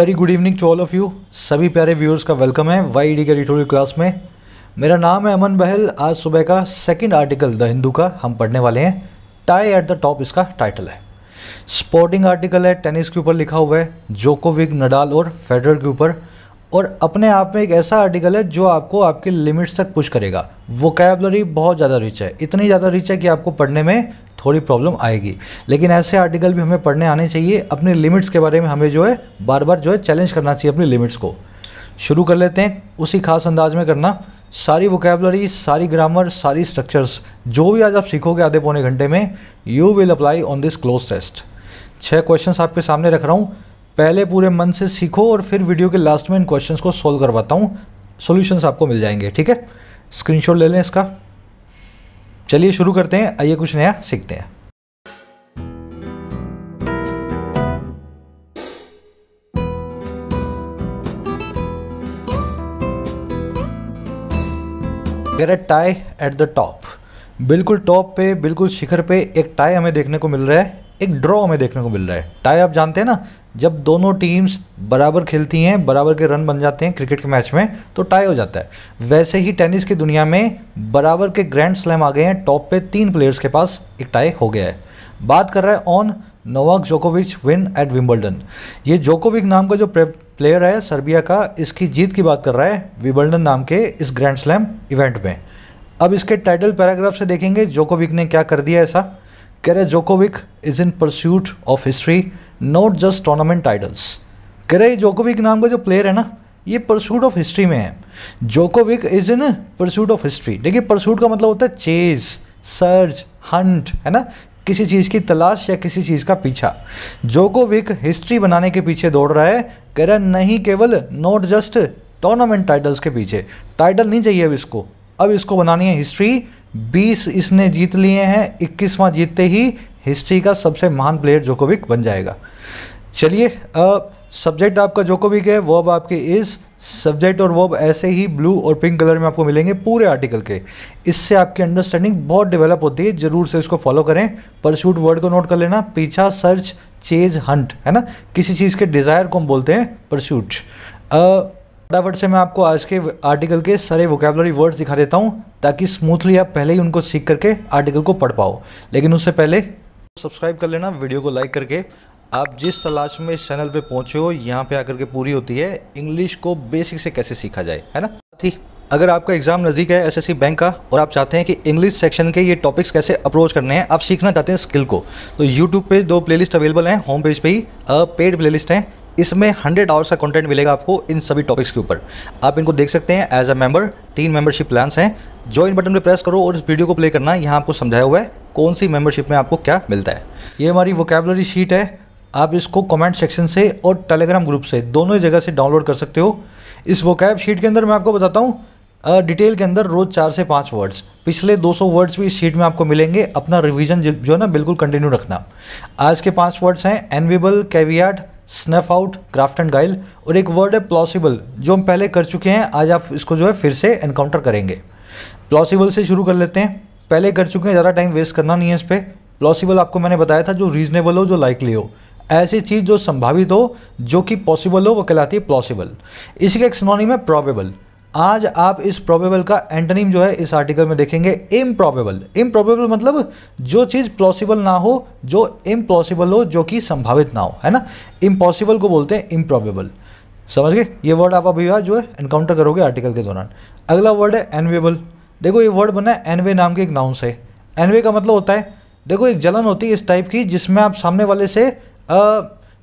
Very good evening to all of you सभी प्यारे viewers का वेलकम है वाई डी e के एडिटोरियल क्लास में मेरा नाम है अमन बहल आज सुबह का सेकंड आर्टिकल द हिंदू का हम पढ़ने वाले हैं टाई एट द टॉप इसका टाइटल है स्पोर्टिंग आर्टिकल है टेनिस के ऊपर लिखा हुआ है जोकोविक नडाल और फेडरर के ऊपर और अपने आप में एक ऐसा आर्टिकल है जो आपको आपके लिमिट्स तक पुश करेगा वोकेबलरी बहुत ज़्यादा रिच है इतनी ज़्यादा रिच है कि आपको पढ़ने में थोड़ी प्रॉब्लम आएगी लेकिन ऐसे आर्टिकल भी हमें पढ़ने आने चाहिए अपने लिमिट्स के बारे में हमें जो है बार बार जो है चैलेंज करना चाहिए अपनी लिमिट्स को शुरू कर लेते हैं उसी खास अंदाज में करना सारी वोकेबलरी सारी ग्रामर सारी स्ट्रक्चर्स जो भी आज आप सीखोगे आधे पौने घंटे में you will apply on this close test छः क्वेश्चंस आपके सामने रख रहा हूँ पहले पूरे मन से सीखो और फिर वीडियो के लास्ट में इन क्वेश्चन को सोल्व करवाता हूँ सोल्यूशंस आपको मिल जाएंगे ठीक है स्क्रीन ले लें इसका चलिए शुरू करते हैं आइए कुछ नया सीखते हैं get tie at the top बिल्कुल टॉप पे बिल्कुल शिखर पे एक टाई हमें देखने को मिल रहा है एक ड्रॉ हमें देखने को मिल रहा है टाई आप जानते हैं ना जब दोनों टीम्स बराबर खेलती हैं बराबर के रन बन जाते हैं क्रिकेट के मैच में तो टाई हो जाता है वैसे ही टेनिस की दुनिया में बराबर के ग्रैंड स्लैम आ गए हैं टॉप पे तीन प्लेयर्स के पास एक टाई हो गया है बात कर रहा है ऑन नोवाक जोकोविच विन एट विम्बल्डन ये जोकोविक नाम का जो प्लेयर है सर्बिया का इसकी जीत की बात कर रहा है विम्बल्डन नाम के इस ग्रैंड स्लैम इवेंट में अब इसके टाइटल पैराग्राफ से देखेंगे जोकोविक ने क्या कर दिया ऐसा கிரே ஜோகோவிச் is in pursuit of history not just tournament titles கிரே ஜோகோவிச் நாங்க கோ ஜே பிளேயர் ஹனா யே பர்சூட் ஆஃப் ஹிஸ்டரி மே ஹ ஜோகோவிச் is in pursuit of history دیکھیں பர்சூட் கா மத்லப் ஹோதா சேஸ் சர்ஜ் ஹண்ட் ஹனா Kisi चीज की तलाश या किसी चीज का पीछा ஜோகோவிச் ஹிஸ்டரி बनाने के पीछे दौड़ रहा है ग्रे नहीं केवल नॉट जस्ट टूर्नामेंट टाइटल्स के पीछे टाइटल नहीं चाहिए अब इसको अब इसको बनानी है हिस्ट्री बीस इसने जीत लिए हैं इक्कीसवां जीतते ही हिस्ट्री का सबसे महान प्लेयर जोकोविक बन जाएगा चलिए सब्जेक्ट आपका जोकोविक है वो अब आपके इस सब्जेक्ट और अब ऐसे ही ब्लू और पिंक कलर में आपको मिलेंगे पूरे आर्टिकल के इससे आपकी अंडरस्टैंडिंग बहुत डेवलप होती है ज़रूर से इसको फॉलो करें परसूट वर्ड को नोट कर लेना पीछा सर्च चेज हंट है ना किसी चीज़ के डिज़ायर को हम बोलते हैं परसूट फटाफट से मैं आपको आज के आर्टिकल के सारे वोकेबलरी वर्ड्स दिखा देता हूँ ताकि स्मूथली आप पहले ही उनको सीख करके आर्टिकल को पढ़ पाओ लेकिन उससे पहले सब्सक्राइब कर लेना वीडियो को लाइक करके आप जिस तलाश में इस चैनल पे पहुंचे हो यहाँ पे आकर के पूरी होती है इंग्लिश को बेसिक से कैसे सीखा जाए है ना साथ अगर आपका एग्जाम नज़दीक है एसएससी बैंक का और आप चाहते हैं कि इंग्लिश सेक्शन के ये टॉपिक्स कैसे अप्रोच करने हैं आप सीखना चाहते हैं स्किल को तो यूट्यूब पे दो प्लेलिस्ट अवेलेबल हैं होम पेज पे ही पेड प्लेलिस्ट हैं इसमें हंड्रेड आवर्स का कंटेंट मिलेगा आपको इन सभी टॉपिक्स के ऊपर आप इनको देख सकते हैं एज अ मेंबर तीन मेंबरशिप प्लान्स हैं ज्वाइन बटन पर प्रेस करो और इस वीडियो को प्ले करना यहाँ आपको समझाया हुआ है कौन सी मेंबरशिप में आपको क्या मिलता है ये हमारी वोकेबलरी शीट है आप इसको कमेंट सेक्शन से और टेलीग्राम ग्रुप से दोनों ही जगह से डाउनलोड कर सकते हो इस वोकैब शीट के अंदर मैं आपको बताता हूँ डिटेल के अंदर रोज़ चार से पाँच वर्ड्स पिछले 200 वर्ड्स भी इस शीट में आपको मिलेंगे अपना रिवीजन जो है ना बिल्कुल कंटिन्यू रखना आज के पाँच वर्ड्स हैं enviable caveat snuff out craft and guile और एक वर्ड है प्लॉसिबल जो हम पहले कर चुके हैं आज आप इसको जो है फिर से एनकाउंटर करेंगे प्लॉसिबल से शुरू कर लेते हैं पहले कर चुके हैं ज़्यादा टाइम वेस्ट करना नहीं है इस पर प्लॉसिबल आपको मैंने बताया था जो रीजनेबल हो जो लाइकली हो ऐसी चीज़ जो संभावित हो जो कि पॉसिबल हो वो कहलाती है प्लॉसिबल इसी का एक सुनौनी है प्रॉबेबल आज आप इस प्रोबेबल का एंटनिम जो है इस आर्टिकल में देखेंगे इम्प्रॉबेबल इम्प्रॉबेबल मतलब जो चीज़ प्लॉसिबल ना हो जो इम्पॉसिबल हो जो कि संभावित ना हो है ना इम्पॉसिबल को बोलते हैं इम्प्रॉबेबल समझ गए ये वर्ड आप अभी जो है एनकाउंटर करोगे आर्टिकल के दौरान अगला वर्ड है एनवेबल देखो ये वर्ड बना है एनवे नाम के एक नाउन से एनवे का मतलब होता है देखो एक जलन होती है इस टाइप की जिसमें आप सामने वाले से आ,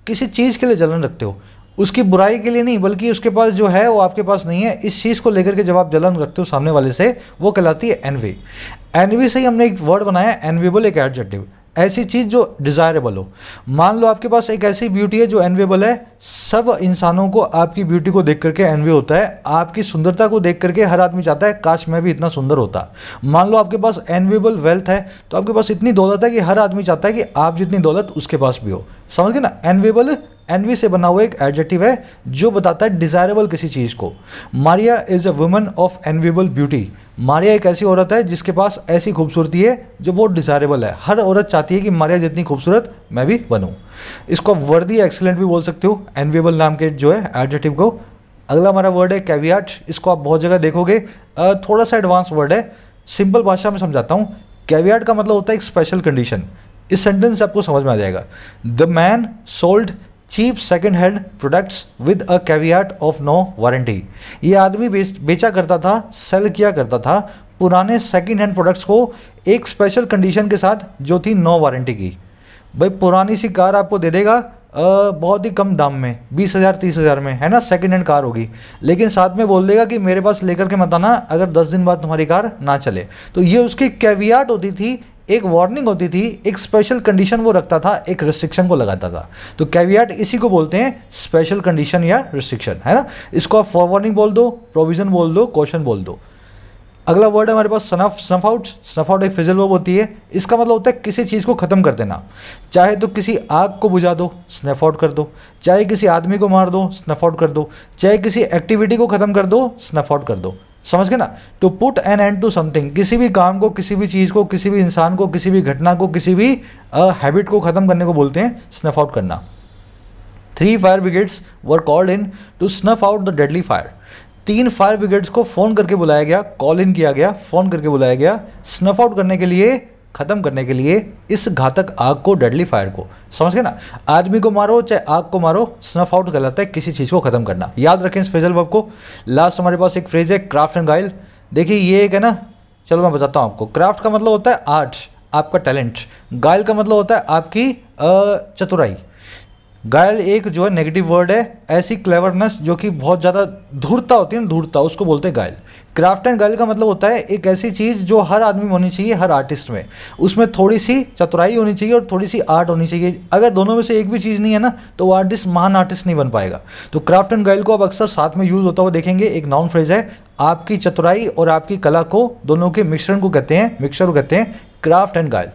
किसी चीज़ के लिए जलन रखते हो उसकी बुराई के लिए नहीं बल्कि उसके पास जो है वो आपके पास नहीं है इस चीज़ को लेकर के जब आप जलन रखते हो सामने वाले से वो कहलाती है एनवी एनवी से ही हमने एक वर्ड बनाया एनवीबल एक एडजेक्टिव ऐसी चीज़ जो डिज़ायरेबल हो मान लो आपके पास एक ऐसी ब्यूटी है जो एनवेबल है सब इंसानों को आपकी ब्यूटी को देख करके एनवी होता है आपकी सुंदरता को देख करके हर आदमी चाहता है काश मैं भी इतना सुंदर होता मान लो आपके पास एनवीबल वेल्थ है तो आपके पास इतनी दौलत है कि हर आदमी चाहता है कि आप जितनी दौलत उसके पास भी हो समझ गए ना एनवीबल एनवी से बना हुआ एक एडजेक्टिव है जो बताता है डिजायरेबल किसी चीज़ को Maria is a woman of enviable beauty Maria एक ऐसी औरत है जिसके पास ऐसी खूबसूरती है जो बहुत डिजायरेबल है हर औरत चाहती है कि मारिया जितनी खूबसूरत मैं भी बनूँ इसको वर्दी एक्सीलेंट भी बोल सकते हो एनवेबल नाम के जो है एडजेटिव को अगला हमारा वर्ड है कैवियाट इसको आप बहुत जगह देखोगे थोड़ा सा एडवांस वर्ड है सिंपल भाषा में समझाता हूँ कैवियाट का मतलब होता है एक स्पेशल कंडीशन इस सेंटेंस से आपको समझ में आ जाएगा the man sold cheap second hand products with a caveat of no warranty ये आदमी बेचा करता था सेल किया करता था पुराने सेकेंड हैंड प्रोडक्ट्स को एक स्पेशल कंडीशन के साथ जो थी नो वारंटी की भाई पुरानी सी कार आपको दे देगा बहुत ही कम दाम में बीस हज़ार तीस हज़ार में है ना सेकेंड हैंड कार होगी लेकिन साथ में बोल देगा कि मेरे पास लेकर के मत आना अगर दस दिन बाद तुम्हारी कार ना चले तो ये उसकी कैवियाट होती थी एक वार्निंग होती थी एक स्पेशल कंडीशन वो रखता था एक रिस्ट्रिक्शन को लगाता था तो कैवियाट इसी को बोलते हैं स्पेशल कंडीशन या रिस्ट्रिक्शन है ना इसको आप फॉरवार्निंग बोल दो प्रोविज़न बोल दो क्वेश्चन बोल दो अगला वर्ड है हमारे पास snuff snuff out snuff out एक फिजल वर्ब होती है इसका मतलब होता है किसी चीज़ को ख़त्म कर देना चाहे तो किसी आग को बुझा दो स्नफ आउट कर दो चाहे किसी आदमी को मार दो स्नफ आउट कर दो चाहे किसी एक्टिविटी को ख़त्म कर दो स्नफ आउट कर दो समझ गए ना to put an end to something किसी भी काम को किसी भी चीज़ को किसी भी इंसान को किसी भी घटना को किसी भी हैबिट को ख़त्म करने को बोलते हैं स्नफ आउट करना three fire brigades were called in to snuff out the deadly fire तीन फायर ब्रिगेड्स को फ़ोन करके बुलाया गया कॉल इन किया गया फ़ोन करके बुलाया गया स्नफ आउट करने के लिए ख़त्म करने के लिए इस घातक आग को डेडली फायर को समझ गए ना आदमी को मारो चाहे आग को मारो स्नफ आउट कहलाता है किसी चीज़ को ख़त्म करना याद रखें इस फ्रेजल वर्ब को लास्ट हमारे पास एक फ्रेज है क्राफ्ट एंड गाइल देखिए ये एक है ना चलो मैं बताता हूँ आपको क्राफ्ट का मतलब होता है आर्ट आपका टैलेंट गाइल का मतलब होता है आपकी चतुराई गायल एक जो है नेगेटिव वर्ड है ऐसी क्लेवरनेस जो कि बहुत ज़्यादा धूर्ता होती है ना धूर्ता उसको बोलते हैं गायल क्राफ्ट एंड गर्ल का मतलब होता है एक ऐसी चीज़ जो हर आदमी में होनी चाहिए हर आर्टिस्ट में उसमें थोड़ी सी चतुराई होनी चाहिए और थोड़ी सी आर्ट होनी चाहिए अगर दोनों में से एक भी चीज़ नहीं है ना तो वो आर्टिस्ट महान आर्टिस्ट नहीं बन पाएगा तो क्राफ्ट एंड गर्ल को अब अक्सर साथ में यूज़ होता हुआ देखेंगे एक नॉन फ्रेज है आपकी चतुराई और आपकी कला को दोनों के मिश्रण को कहते हैं मिक्सर को कहते हैं craft and guile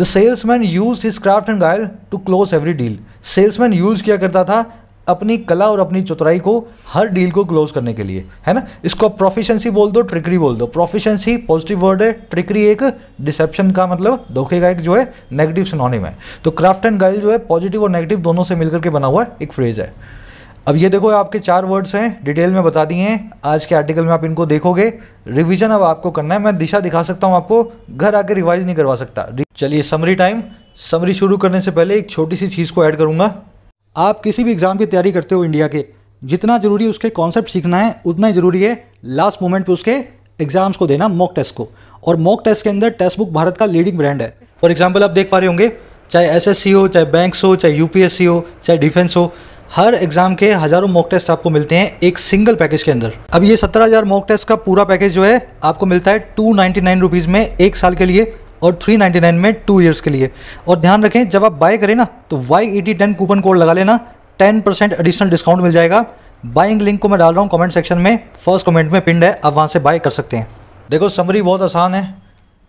the salesman use his craft and guile to close every deal salesman use किया करता था अपनी कला और अपनी चतुराई को हर डील को क्लोज करने के लिए है ना इसको आप प्रोफिशंसी बोल दो ट्रिकरी बोल दो प्रोफिशंसी पॉजिटिव वर्ड है ट्रिकरी एक डिसेप्शन का मतलब धोखे का एक जो है नेगेटिव सिनोनिम है तो क्राफ्ट एंड गाइल जो है पॉजिटिव और नेगेटिव दोनों से मिलकर के बना हुआ एक फ्रेज है अब ये देखो आपके चार वर्ड्स हैं डिटेल में बता दिए हैं आज के आर्टिकल में आप इनको देखोगे रिवीजन अब आपको करना है मैं दिशा दिखा सकता हूँ आपको घर आके रिवाइज नहीं करवा सकता चलिए समरी टाइम समरी शुरू करने से पहले एक छोटी सी चीज़ को ऐड करूँगा आप किसी भी एग्ज़ाम की तैयारी करते हो इंडिया के जितना ज़रूरी उसके कॉन्सेप्ट सीखना है उतना ही ज़रूरी है लास्ट मोमेंट पे उसके एग्ज़ाम्स को देना मॉक टेस्ट को और मॉक टेस्ट के अंदर टेस्ट बुक भारत का लीडिंग ब्रांड है फॉर एग्जाम्पल आप देख पा रहे होंगे चाहे एस हो चाहे बैंक्स हो चाहे यूपीएससी हो चाहे डिफेंस हो हर एग्ज़ाम के हज़ारों मॉक टेस्ट आपको मिलते हैं एक सिंगल पैकेज के अंदर अब ये सत्रह हज़ार मॉक टेस्ट का पूरा पैकेज जो है आपको मिलता है टू नाइन्टी नाइन रुपीज़ में एक साल के लिए और 399 में टू ईयर्स के लिए और ध्यान रखें जब आप बाय करें ना तो Y E ten coupon code लगा लेना 10 परसेंट एडिशनल डिस्काउंट मिल जाएगा बाइंग लिंक को मैं डाल रहा हूँ कमेंट सेक्शन में फर्स्ट कमेंट में पिंड है आप वहाँ से बाय कर सकते हैं देखो समरी बहुत आसान है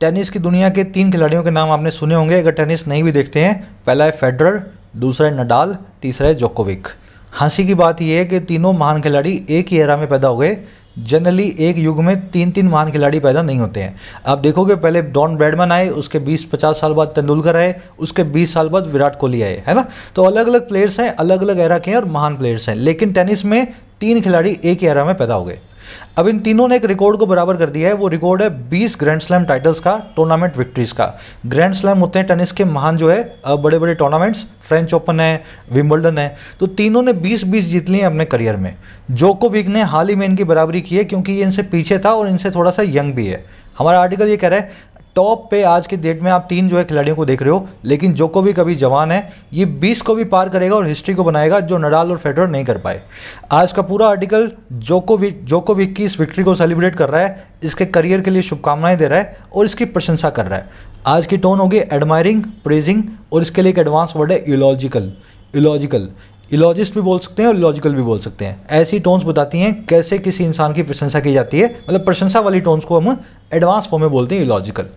टेनिस की दुनिया के तीन खिलाड़ियों के नाम आपने सुने होंगे अगर टेनिस नहीं भी देखते हैं पहला है फेडरर दूसरा है नडाल तीसरा है जोकोविक हंसी की बात यह है कि तीनों महान खिलाड़ी एक ही एरा में पैदा हो गए जनरली एक युग में तीन तीन महान खिलाड़ी पैदा नहीं होते हैं आप देखोगे पहले डॉन ब्रैडमैन आए उसके 20-50 साल बाद तेंदुलकर आए उसके 20 साल बाद विराट कोहली आए है ना तो अलग अलग प्लेयर्स हैं अलग अलग एरा के हैं और महान प्लेयर्स हैं लेकिन टेनिस में तीन खिलाड़ी एक ही एरा में पैदा हो गए अब इन तीनों ने एक रिकॉर्ड को बराबर कर दिया है वो रिकॉर्ड है 20 ग्रैंड स्लैम टाइटल्स का टूर्नामेंट विक्ट्रीज का ग्रैंड स्लैम होते हैं टेनिस के महान जो है बड़े बड़े टूर्नामेंट्स फ्रेंच ओपन है विम्बल्डन है तो तीनों ने 20 20 जीत लिए अपने करियर में जोकोविक ने हाल ही में इनकी बराबरी की है क्योंकि ये इनसे पीछे था और इनसे थोड़ा सा यंग भी है हमारा आर्टिकल ये कह रहा है टॉप पे आज के डेट में आप तीन जो है खिलाड़ियों को देख रहे हो लेकिन जो को भी कभी जवान है ये 20 को भी पार करेगा और हिस्ट्री को बनाएगा जो नडाल और फेडरर नहीं कर पाए आज का पूरा आर्टिकल जो को भी की इस विक्ट्री को सेलिब्रेट कर रहा है इसके करियर के लिए शुभकामनाएं दे रहा है और इसकी प्रशंसा कर रहा है आज की टोन होगी एडमायरिंग प्रेजिंग और इसके लिए एक एडवांस वर्ड है इलॉजिकल इलॉजिकल इलॉजिस्ट भी बोल सकते हैं और लॉजिकल भी बोल सकते हैं ऐसी टोन्स बताती हैं कैसे किसी इंसान की प्रशंसा की जाती है मतलब प्रशंसा वाली टोन्स को हम एडवांस फॉर्म में बोलते हैं इलॉजिकल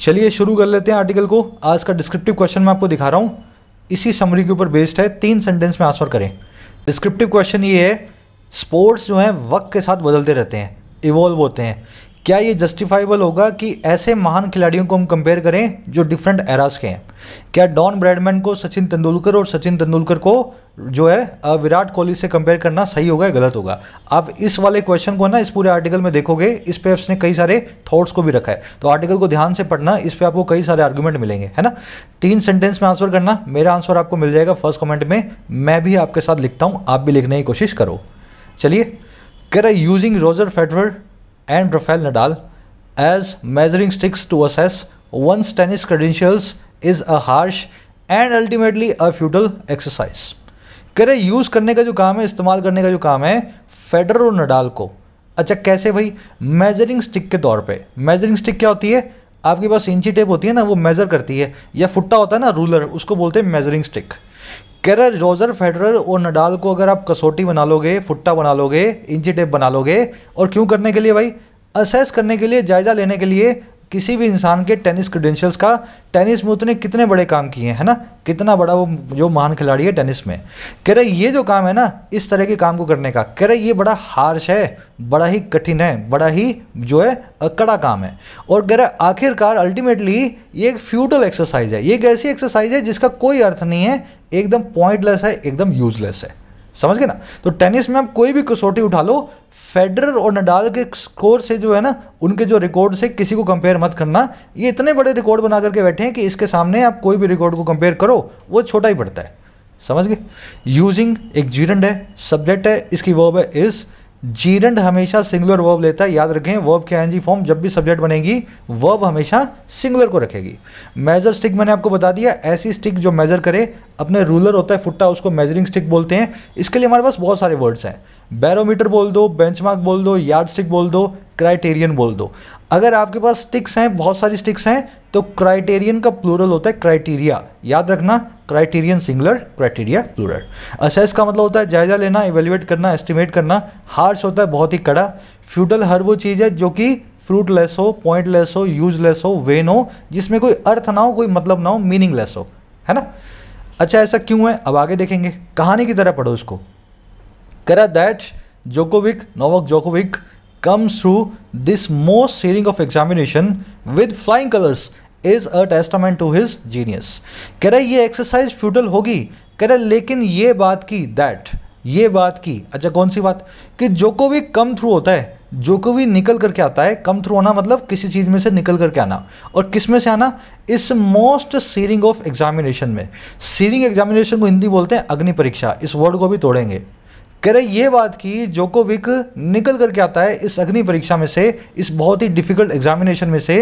चलिए शुरू कर लेते हैं आर्टिकल को आज का डिस्क्रिप्टिव क्वेश्चन मैं आपको दिखा रहा हूँ इसी समरी के ऊपर बेस्ड है तीन सेंटेंस में आंसर करें डिस्क्रिप्टिव क्वेश्चन ये है स्पोर्ट्स जो हैं वक्त के साथ बदलते रहते हैं इवॉल्व होते हैं क्या ये जस्टिफाइबल होगा कि ऐसे महान खिलाड़ियों को हम कंपेयर करें जो डिफरेंट एराज के हैं क्या डॉन ब्रैडमैन को सचिन तेंदुलकर और सचिन तेंदुलकर को जो है विराट कोहली से कंपेयर करना सही होगा या गलत होगा आप इस वाले क्वेश्चन को ना इस पूरे आर्टिकल में देखोगे इस पे उसने कई सारे थॉट्स को भी रखा है तो आर्टिकल को ध्यान से पढ़ना इस पे आपको कई सारे आर्ग्यूमेंट मिलेंगे है ना तीन सेंटेंस में आंसर करना मेरा आंसर आपको मिल जाएगा फर्स्ट कॉमेंट में मैं भी आपके साथ लिखता हूँ आप भी लिखने की कोशिश करो चलिए कह रहा using Roger Federer and Rafael Nadal as measuring sticks to assess one's tennis credentials is a harsh and ultimately a futile exercise कह रहे यूज़ करने का जो काम है इस्तेमाल करने का जो काम है फेडर और नडाल को अच्छा कैसे भाई मेजरिंग स्टिक के तौर पे मेजरिंग स्टिक क्या होती है आपके पास इंची टेप होती है ना वो मेज़र करती है या फुट्टा होता है ना रूलर उसको बोलते हैं मेजरिंग स्टिक कह रोजर फेडरर और नडाल को अगर आप कसौटी बना लोगे फुट्टा बना लोगे इंची टेप बना लोगे और क्यों करने के लिए भाई असेस करने के लिए जायज़ा लेने के लिए किसी भी इंसान के टेनिस क्रीडेंशियल्स का टेनिस में उतने कितने बड़े काम किए हैं है ना कितना बड़ा वो जो महान खिलाड़ी है टेनिस में कह रहे ये जो काम है ना इस तरह के काम को करने का कह रहे ये बड़ा हार्श है बड़ा ही कठिन है बड़ा ही जो है कड़ा काम है और कह रहे आखिरकार अल्टीमेटली ये एक फ्यूटल एक्सरसाइज है ये एक ऐसी एक्सरसाइज है जिसका कोई अर्थ नहीं है एकदम पॉइंटलेस है एकदम यूजलेस है समझ गए ना तो टेनिस में आप कोई भी कसौटी उठा लो फेडरर और नडाल के स्कोर से जो है ना उनके जो रिकॉर्ड से किसी को कंपेयर मत करना ये इतने बड़े रिकॉर्ड बना करके बैठे हैं कि इसके सामने आप कोई भी रिकॉर्ड को कंपेयर करो वो छोटा ही पड़ता है समझ गए यूजिंग एक जीरेंड है सब्जेक्ट है इसकी वर्ब है इस जीरेंड हमेशा सिंगुलर वर्ब लेता है याद रखें वर्ब के एनजी फॉर्म जब भी सब्जेक्ट बनेगी वर्ब हमेशा सिंगुलर को रखेगी मेजर स्टिक मैंने आपको बता दिया ऐसी स्टिक जो मेजर करे अपने रूलर होता है फुट्टा उसको मेजरिंग स्टिक बोलते हैं इसके लिए हमारे पास बहुत सारे वर्ड्स हैं बैरोमीटर बोल दो बेंचमार्क बोल दो यार्ड स्टिक बोल दो क्राइटेरियन बोल दो अगर आपके पास स्टिक्स हैं बहुत सारी स्टिक्स हैं तो क्राइटेरियन का प्लूरल होता है क्राइटेरिया याद रखना criterion singular criteria plural assess का मतलब होता है जायजा लेना इवेल्युएट करना एस्टिमेट करना हार्श होता है बहुत ही कड़ा फ्यूटल हर वो चीज़ है जो कि फ्रूटलेस हो पॉइंटलेस हो यूजलेस हो वेन हो जिसमें कोई अर्थ ना हो कोई मतलब ना हो मीनिंगलेस हो है ना अच्छा ऐसा क्यों है अब आगे देखेंगे कहानी की तरह पढ़ो उसको करा that Djokovic Novak Djokovic comes through this most searing of examination with flying colours is a testament to his genius कह रहे ये एक्सरसाइज फ्यूटल होगी कह रहा लेकिन ये बात की दैट ये बात की अच्छा कौन सी बात कि जोकोविक कम थ्रू होता है भी निकल करके आता है कम थ्रू होना मतलब किसी चीज़ में से निकल करके आना और किस में से आना इस मोस्ट सीरिंग ऑफ एग्जामिनेशन में सीरिंग एग्जामिनेशन को हिंदी बोलते हैं अग्नि परीक्षा इस वर्ड को भी तोड़ेंगे कह रहे ये बात की जोकोविक निकल करके आता है इस अग्नि परीक्षा में से इस बहुत ही डिफिकल्ट एग्जामिनेशन में से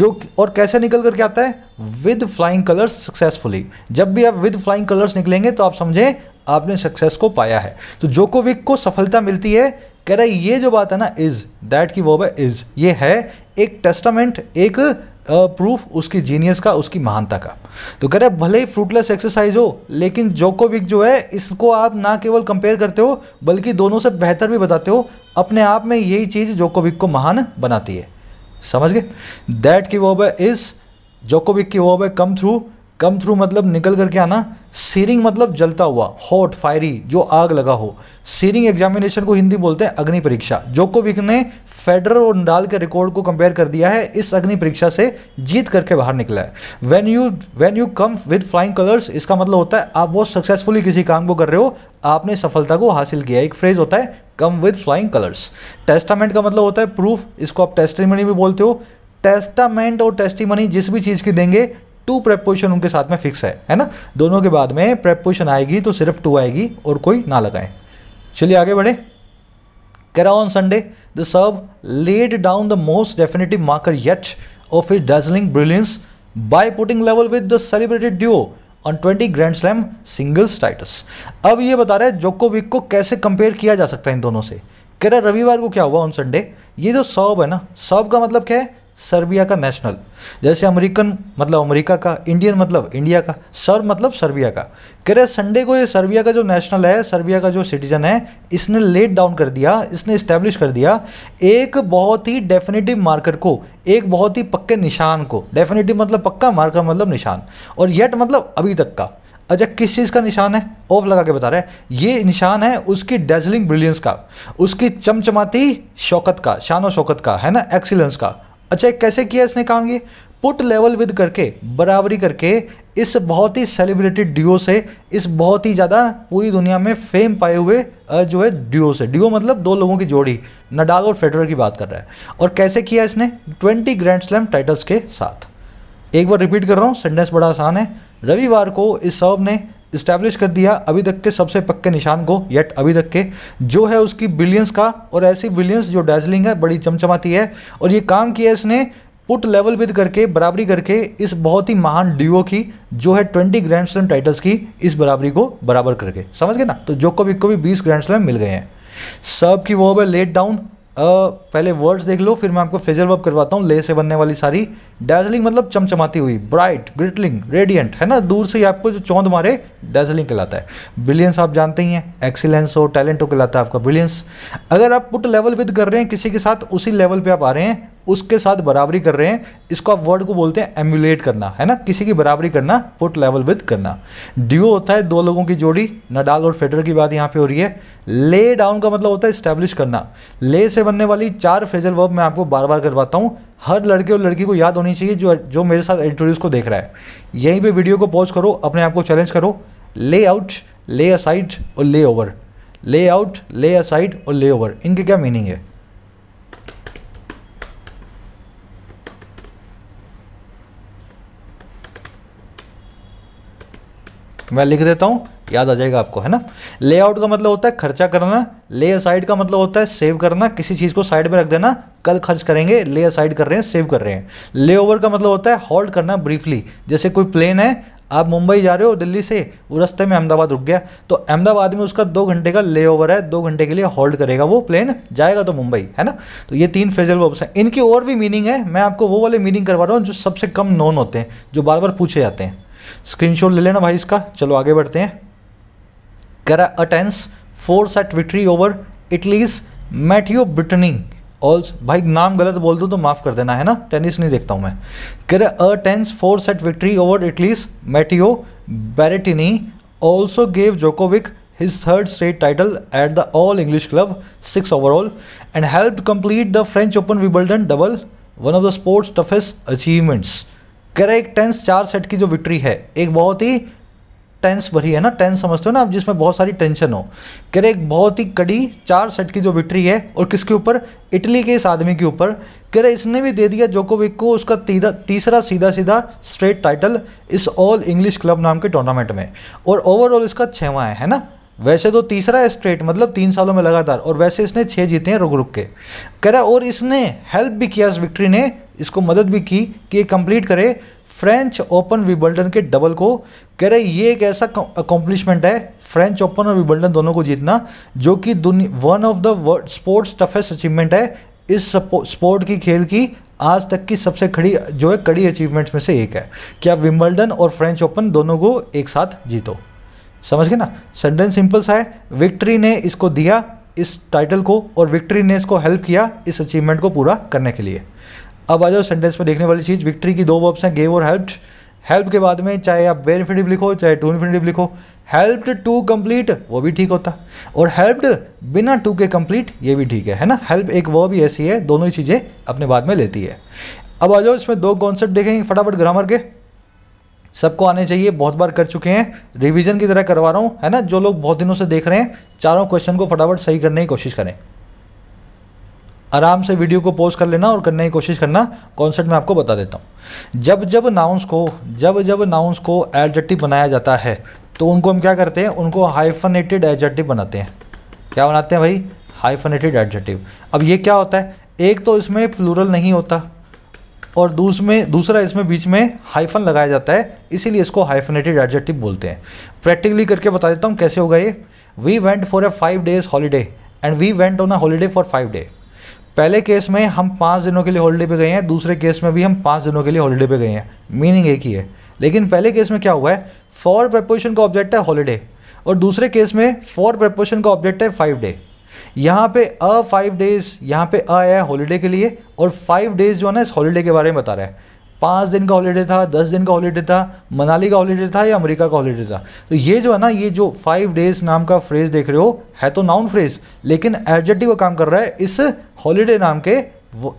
जो और कैसे निकल करके आता है विद फ्लाइंग कलर्स सक्सेसफुली जब भी आप विद फ्लाइंग कलर्स निकलेंगे तो आप समझें आपने सक्सेस को पाया है तो जोकोविक को सफलता मिलती है कह रहा है ये जो बात है ना इज़ दैट की वो है इज़ ये है एक टेस्टामेंट एक प्रूफ उसकी जीनियस का उसकी महानता का तो कह रहे भले ही फ्रूटलेस एक्सरसाइज हो लेकिन जोकोविक जो है इसको आप ना केवल कंपेयर करते हो बल्कि दोनों से बेहतर भी बताते हो अपने आप में यही चीज़ जोकोविक को महान बनाती है समझ गए दैट की वो इज़ जोकोविक की वो कम थ्रू कम थ्रू मतलब निकल करके आना सीरिंग मतलब जलता हुआ हॉट फायरी जो आग लगा हो सीरिंग एग्जामिनेशन को हिंदी बोलते हैं अग्नि परीक्षा जोकोविक ने फेडरर और नडाल के रिकॉर्ड को कंपेयर कर दिया है इस अग्नि परीक्षा से जीत करके बाहर निकला है when you when you come with flying colours इसका मतलब होता है आप बहुत सक्सेसफुली किसी काम को कर रहे हो आपने सफलता को हासिल किया एक फ्रेज होता है come with flying colours testament का मतलब होता है प्रूफ इसको आप टेस्टमनी भी बोलते हो टेस्टामेंट और टेस्टिमनी जिस भी चीज़ की देंगे टू प्रेपोजिशन उनके साथ में फिक्स है है ना दोनों के बाद में प्रेपोजिशन आएगी तो सिर्फ टू आएगी और कोई ना लगाएं चलिए आगे बढ़े करा on Sunday the Serb laid down the most definitive marker yet of his dazzling brilliance by putting level with the celebrated duo on twenty grand slam singles titles अब ये बता रहे हैं जोकोविक को कैसे कंपेयर किया जा सकता है इन दोनों से कह रहा रविवार को क्या हुआ ऑन संडे ये जो सर्व है ना सर्व का मतलब क्या है सर्बिया का नेशनल जैसे अमेरिकन मतलब अमेरिका का इंडियन मतलब इंडिया का सर मतलब सर्बिया का कह रहे संडे को ये सर्बिया का जो नेशनल है सर्बिया का जो सिटीजन है इसने लेट डाउन कर दिया इसने इस्टेब्लिश कर दिया एक बहुत ही डेफिनेटिव मार्कर को एक बहुत ही पक्के निशान को डेफिनेटिव मतलब पक्का मार्कर मतलब निशान और येट मतलब अभी तक का अच्छा किस चीज़ का निशान है ऑफ लगा के बता रहे ये निशान है उसकी डेजलिंग ब्रिलियंस का उसकी चमचमाती शौकत का शान शौकत का है ना एक्सीलेंस का अच्छा कैसे किया इसने काम ये पुट लेवल विद करके बराबरी करके इस बहुत ही सेलिब्रेटेड डिओ से इस बहुत ही ज़्यादा पूरी दुनिया में फेम पाए हुए जो है डिओ से डिओ मतलब दो लोगों की जोड़ी नडाल और फेडरर की बात कर रहा है और कैसे किया इसने 20 ग्रैंड स्लैम टाइटल्स के साथ एक बार रिपीट कर रहा हूँ सेंटेंस बड़ा आसान है रविवार को इस सब ने इस्टेब्लिश कर दिया अभी तक के सबसे पक्के निशान को येट अभी तक के जो है उसकी बिलियंस का और ऐसी बिलियंस जो डैजलिंग है बड़ी चमचमाती है और ये काम किया इसने पुट लेवल विद करके बराबरी करके इस बहुत ही महान डिओ की जो है ट्वेंटी ग्रैंड स्लैम टाइटल्स की इस बराबरी को बराबर करके समझ गए ना तो जोकोविक को भी बीस ग्रैंड स्लैम मिल गए हैं सब की वो है लेट डाउन पहले वर्ड्स देख लो फिर मैं आपको फेजल वर्ब करवाता हूँ ले से बनने वाली सारी डैजलिंग मतलब चमचमाती हुई ब्राइट ग्रिटलिंग रेडियंट है ना दूर से ही आपको जो चौंध मारे डैजलिंग कहलाता है ब्रिलियंस आप जानते ही हैं एक्सीलेंस हो टैलेंट हो कहलाता है आपका ब्रिलियंस अगर आप पुट लेवल विद कर रहे हैं किसी के साथ उसी लेवल पर आप आ रहे हैं उसके साथ बराबरी कर रहे हैं इसको आप वर्ड को बोलते हैं एम्युलेट करना है ना किसी की बराबरी करना पुट लेवल विद करना ड्यू होता है दो लोगों की जोड़ी नडाल और फेडर की बात यहाँ पे हो रही है ले डाउन का मतलब होता है स्टैब्लिश करना ले से बनने वाली चार फ्रेजल वर्ब मैं आपको बार बार करवाता हूँ हर लड़के और लड़की को याद होनी चाहिए जो जो मेरे साथ एडिटोरियल्स को देख रहा है यहीं पर वीडियो को पॉज करो अपने आप को चैलेंज करो ले आउट ले असाइड और ले ओवर ले आउट ले असाइड और ले ओवर इनके क्या मीनिंग है मैं लिख देता हूँ याद आ जाएगा आपको है ना लेआउट का मतलब होता है खर्चा करना ले साइड का मतलब होता है सेव करना किसी चीज़ को साइड में रख देना कल खर्च करेंगे ले साइड कर रहे हैं सेव कर रहे हैं ले ओवर का मतलब होता है हॉल्ट करना ब्रीफली जैसे कोई प्लेन है आप मुंबई जा रहे हो दिल्ली से वो रस्ते में अहमदाबाद रुक गया तो अहमदाबाद में उसका दो घंटे का ले ओवर है दो घंटे के लिए हॉल्ट करेगा वो प्लेन जाएगा तो मुंबई है ना तो ये तीन फेजल वर्ब्स हैं इनकी और भी मीनिंग है मैं आपको वो वाले मीनिंग करवा रहा हूँ जो सबसे कम नॉन होते हैं जो बार बार पूछे जाते हैं स्क्रीनशॉट ले लेना भाई इसका चलो आगे बढ़ते हैं करा a tense four set victory over Italy's Matteo Berrettini also भाई नाम गलत बोल दूँ तो माफ़ कर देना है ना टेनिस नहीं देखता हूं मैं करा a tense four set victory over Italy's Matteo Berrettini also gave Djokovic his third straight title at the All English Club six overall and help complete the French Open Wimbledon double one of the sport's toughest achievements एक tense चार set की जो victory है एक बहुत ही tense भरी है ना टेंस समझते हो ना आप जिसमें बहुत सारी टेंशन हो करे एक बहुत ही कड़ी चार सेट की जो विक्ट्री है और किसके ऊपर इटली के इस आदमी के ऊपर करे इसने भी दे दिया जोकोविक को उसका तीदा, तीसरा सीधा सीधा स्ट्रेट टाइटल इस ऑल इंग्लिश क्लब नाम के टूर्नामेंट में और ओवरऑल इसका छवा है, है ना वैसे तो तीसरा है स्ट्रेट मतलब तीन सालों में लगातार और वैसे इसने छः जीते हैं रुक रुक के करा और इसने हेल्प भी किया इस विक्ट्री ने इसको मदद भी की कि ये कंप्लीट करे फ्रेंच ओपन विबल्डन के डबल को कह रहे ये एक ऐसा अकॉम्पलिशमेंट है फ्रेंच ओपन और विबल्डन दोनों को जीतना जो कि one of the world sports toughest achievement है इस स्पोर्ट की खेल की आज तक की सबसे खड़ी जो है कड़ी अचीवमेंट्स में से एक है कि आप विम्बल्डन और फ्रेंच ओपन दोनों को एक साथ जीतो समझ गए ना सेंटेंस सिंपल सा है विक्ट्री ने इसको दिया इस टाइटल को और विक्ट्री ने इसको हेल्प किया इस अचीवमेंट को पूरा करने के लिए अब आ जाओ सेंटेंस में देखने वाली चीज़ विक्ट्री की दो वर्ब्स हैं गेव और हेल्प्ड हेल्प के बाद में चाहे आप बेनिफिटिव लिखो चाहे टू इनफिनिटिव लिखो हेल्प्ड टू कंप्लीट वो भी ठीक होता और हेल्प्ड बिना टू के कंप्लीट ये भी ठीक है है ना हेल्प एक वर्ब ही ऐसी है दोनों ही चीज़ें अपने बाद में लेती है अब आ जाओ इसमें दो कॉन्सेप्ट देखेंगे फटाफट ग्रामर के सबको आने चाहिए बहुत बार कर चुके हैं रिवीजन की तरह करवा रहा हूँ है ना जो लोग बहुत दिनों से देख रहे हैं चारों क्वेश्चन को फटाफट सही करने की कोशिश करें आराम से वीडियो को पोस्ट कर लेना और करने की कोशिश करना कॉन्सेप्ट मैं आपको बता देता हूँ जब जब नाउंस को जब जब नाउंस को एडजेक्टिव बनाया जाता है तो उनको हम क्या करते हैं उनको हाइफनेटेड एडजेक्टिव बनाते हैं क्या बनाते हैं भाई हाइफनेटेड एडजेक्टिव अब ये क्या होता है एक तो इसमें प्लूरल नहीं होता और में दूसरा इसमें बीच में हाइफन लगाया जाता है इसीलिए इसको हाइफनेटेड एडजेक्टिव बोलते हैं प्रैक्टिकली करके बता देता हूँ कैसे होगा ये we went for a five days holiday and we went on a holiday for five day पहले केस में हम पाँच दिनों के लिए हॉलीडे पे गए हैं दूसरे केस में भी हम पाँच दिनों के लिए हॉलीडे पे गए हैं मीनिंग एक ही है लेकिन पहले केस में क्या हुआ है फॉर प्रपोजिशन का ऑब्जेक्ट है हॉलीडे और दूसरे केस में फॉर प्रपोजिशन का ऑब्जेक्ट है फाइव डे यहाँ पे अ फाइव डेज यहाँ पे अ है हॉलीडे के लिए और फाइव डेज जो है ना इस हॉलीडे के बारे में बता रहा है पाँच दिन का हॉलीडे था दस दिन का हॉलीडे था मनाली का हॉलीडे था या अमेरिका का हॉलीडे था तो ये जो है ना ये जो फाइव डेज नाम का फ्रेज देख रहे हो है तो नाउन फ्रेज लेकिन एडजेक्टिव का काम कर रहा है इस हॉलीडे नाम के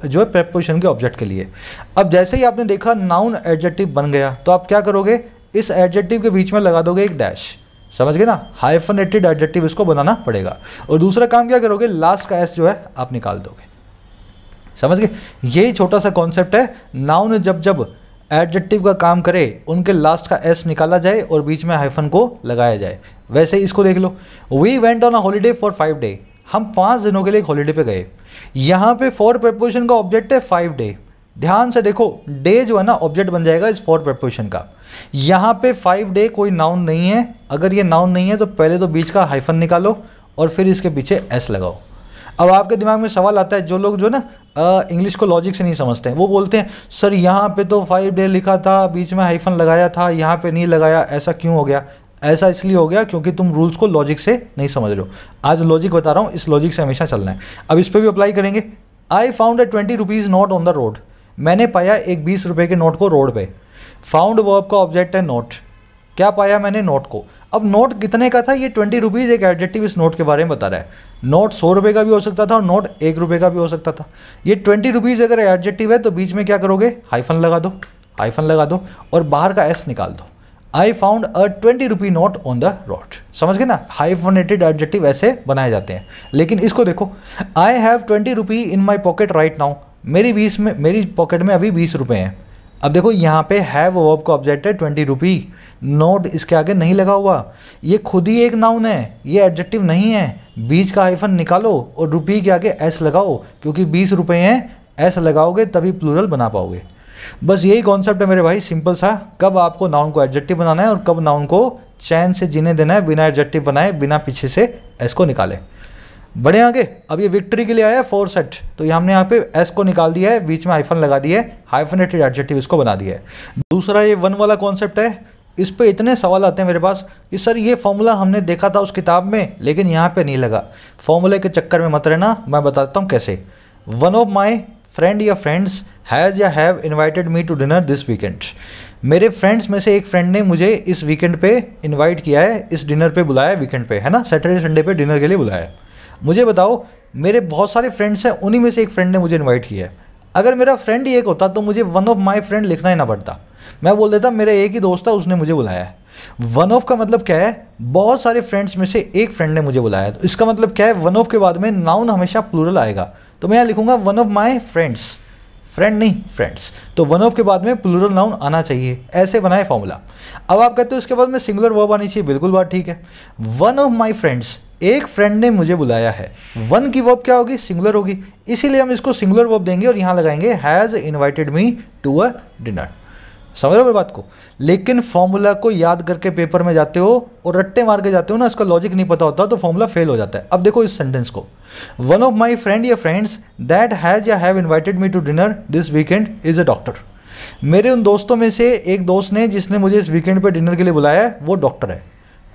जो है प्रेपोजिशन के ऑब्जेक्ट के लिए अब जैसे ही आपने देखा नाउन एडजेक्टिव बन गया तो आप क्या करोगे इस एडजेक्टिव के बीच में लगा दोगे एक डैश समझ गए ना हाइफनेटेड एडजेक्टिव इसको बनाना पड़ेगा और दूसरा काम क्या करोगे लास्ट का एस जो है आप निकाल दोगे समझ गए यही छोटा सा कॉन्सेप्ट है नाउन जब जब एडजेक्टिव का काम करे उनके लास्ट का एस निकाला जाए और बीच में हाइफन को लगाया जाए वैसे इसको देख लो we went on a holiday for five day हम पाँच दिनों के लिए एक हॉलीडे पे गए यहाँ पे फोर प्रपोजिशन का ऑब्जेक्ट है फाइव डे ध्यान से देखो डे जो है ना ऑब्जेक्ट बन जाएगा इस फोर प्रपोजिशन का यहाँ पे फाइव डे कोई नाउन नहीं है अगर ये नाउन नहीं है तो पहले तो बीच का हाइफन निकालो और फिर इसके पीछे एस लगाओ अब आपके दिमाग में सवाल आता है जो लोग जो ना इंग्लिश को लॉजिक से नहीं समझते हैं वो बोलते हैं सर यहाँ पे तो फाइव डे लिखा था बीच में हाइफन लगाया था यहाँ पे नहीं लगाया ऐसा क्यों हो गया ऐसा इसलिए हो गया क्योंकि तुम रूल्स को लॉजिक से नहीं समझ रहे हो आज लॉजिक बता रहा हूँ इस लॉजिक से हमेशा चलना है अब इस पर भी अप्लाई करेंगे I found a twenty rupees note on the road मैंने पाया एक बीस रुपये के नोट को रोड पे फाउंड वर्ब का ऑब्जेक्ट है नोट क्या पाया मैंने नोट को अब नोट कितने का था ये ट्वेंटी रुपीज़ एक एडजेक्टिव इस नोट के बारे में बता रहा है नोट सौ रुपये का भी हो सकता था और नोट एक रुपये का भी हो सकता था ये ट्वेंटी रुपीज़ अगर एडजेक्टिव है तो बीच में क्या करोगे हाइफन लगा दो हाइफन लगा दो और बाहर का एस निकाल दो I found a twenty rupee note on the road समझ गए ना हाइफोनेटेड एडजेक्टिव ऐसे बनाए जाते हैं लेकिन इसको देखो I have twenty rupee in my pocket right now मेरी बीस में मेरी पॉकेट में अभी बीस रुपये हैं अब देखो यहाँ पे हैव वर्ब का ऑब्जेक्ट है ट्वेंटी रुपी नोट इसके आगे नहीं लगा हुआ ये खुद ही एक नाउन है ये एडजेक्टिव नहीं है बीच का हाइफन निकालो और रुपी के आगे एस लगाओ क्योंकि बीस रुपये हैं एस लगाओगे तभी प्लूरल बना पाओगे बस यही कॉन्सेप्ट है मेरे भाई सिंपल सा कब आपको नाउन को एडजेक्टिव बनाना है और कब नाउन को चैन से जीने देना है बिना एडजेक्टिव बनाए बिना पीछे से एस को निकाले बड़े आगे अब ये विक्ट्री के लिए आया है फोर सेट तो ये हमने यहाँ पे एस को निकाल दिया है बीच में हाइफन लगा दिया है हाइफनेटेड एडजेक्टिव इसको बना दिया है दूसरा ये वन वाला कॉन्सेप्ट है इस पे इतने सवाल आते हैं मेरे पास कि सर ये फॉर्मूला हमने देखा था उस किताब में लेकिन यहाँ पे नहीं लगा फॉर्मूले के चक्कर में मत रहना मैं बताता हूँ कैसे वन ऑफ माई फ्रेंड या फ्रेंड्स हैज़ या have invited me to dinner this weekend मेरे फ्रेंड्स में से एक फ्रेंड ने मुझे इस वीकेंड पे इनवाइट किया है इस डिनर पे बुलाया है वीकेंड पे है ना सैटरडे संडे पे डिनर के लिए बुलाया है मुझे बताओ मेरे बहुत सारे फ्रेंड्स हैं उन्हीं में से एक फ्रेंड ने मुझे इन्वाइट किया है अगर मेरा फ्रेंड ही एक होता तो मुझे वन ऑफ माई फ्रेंड लिखना ही ना पड़ता मैं बोल देता मेरा एक ही दोस्त था उसने मुझे बुलाया है वन ऑफ का मतलब क्या है बहुत सारे फ्रेंड्स में से एक फ्रेंड ने मुझे बुलाया तो इसका मतलब क्या है वन ऑफ के बाद में नाउन हमेशा प्लूरल आएगा तो मैं यहाँ लिखूंगा one of my friends friend नहीं फ्रेंड्स तो वन ऑफ के बाद में प्लूरल नाउन आना चाहिए ऐसे बनाए फॉर्मूला अब आप कहते हो उसके बाद में सिंगुलर वर्ब आनी चाहिए बिल्कुल बात ठीक है वन ऑफ माई फ्रेंड्स एक फ्रेंड ने मुझे बुलाया है वन की वर्ब क्या होगी सिंगुलर होगी इसीलिए हम इसको सिंगुलर वर्ब देंगे और यहाँ लगाएंगे has invited me to a dinner समझ रहे हो बात को लेकिन फॉर्मूला को याद करके पेपर में जाते हो और रट्टे मार के जाते हो ना इसका लॉजिक नहीं पता होता तो फॉर्मूला फेल हो जाता है अब देखो इस सेंटेंस को वन ऑफ माई फ्रेंड या फ्रेंड्स दैट हैज़ या have invited me to dinner this weekend is a doctor मेरे उन दोस्तों में से एक दोस्त ने जिसने मुझे इस वीकेंड पर डिनर के लिए बुलाया है वो डॉक्टर है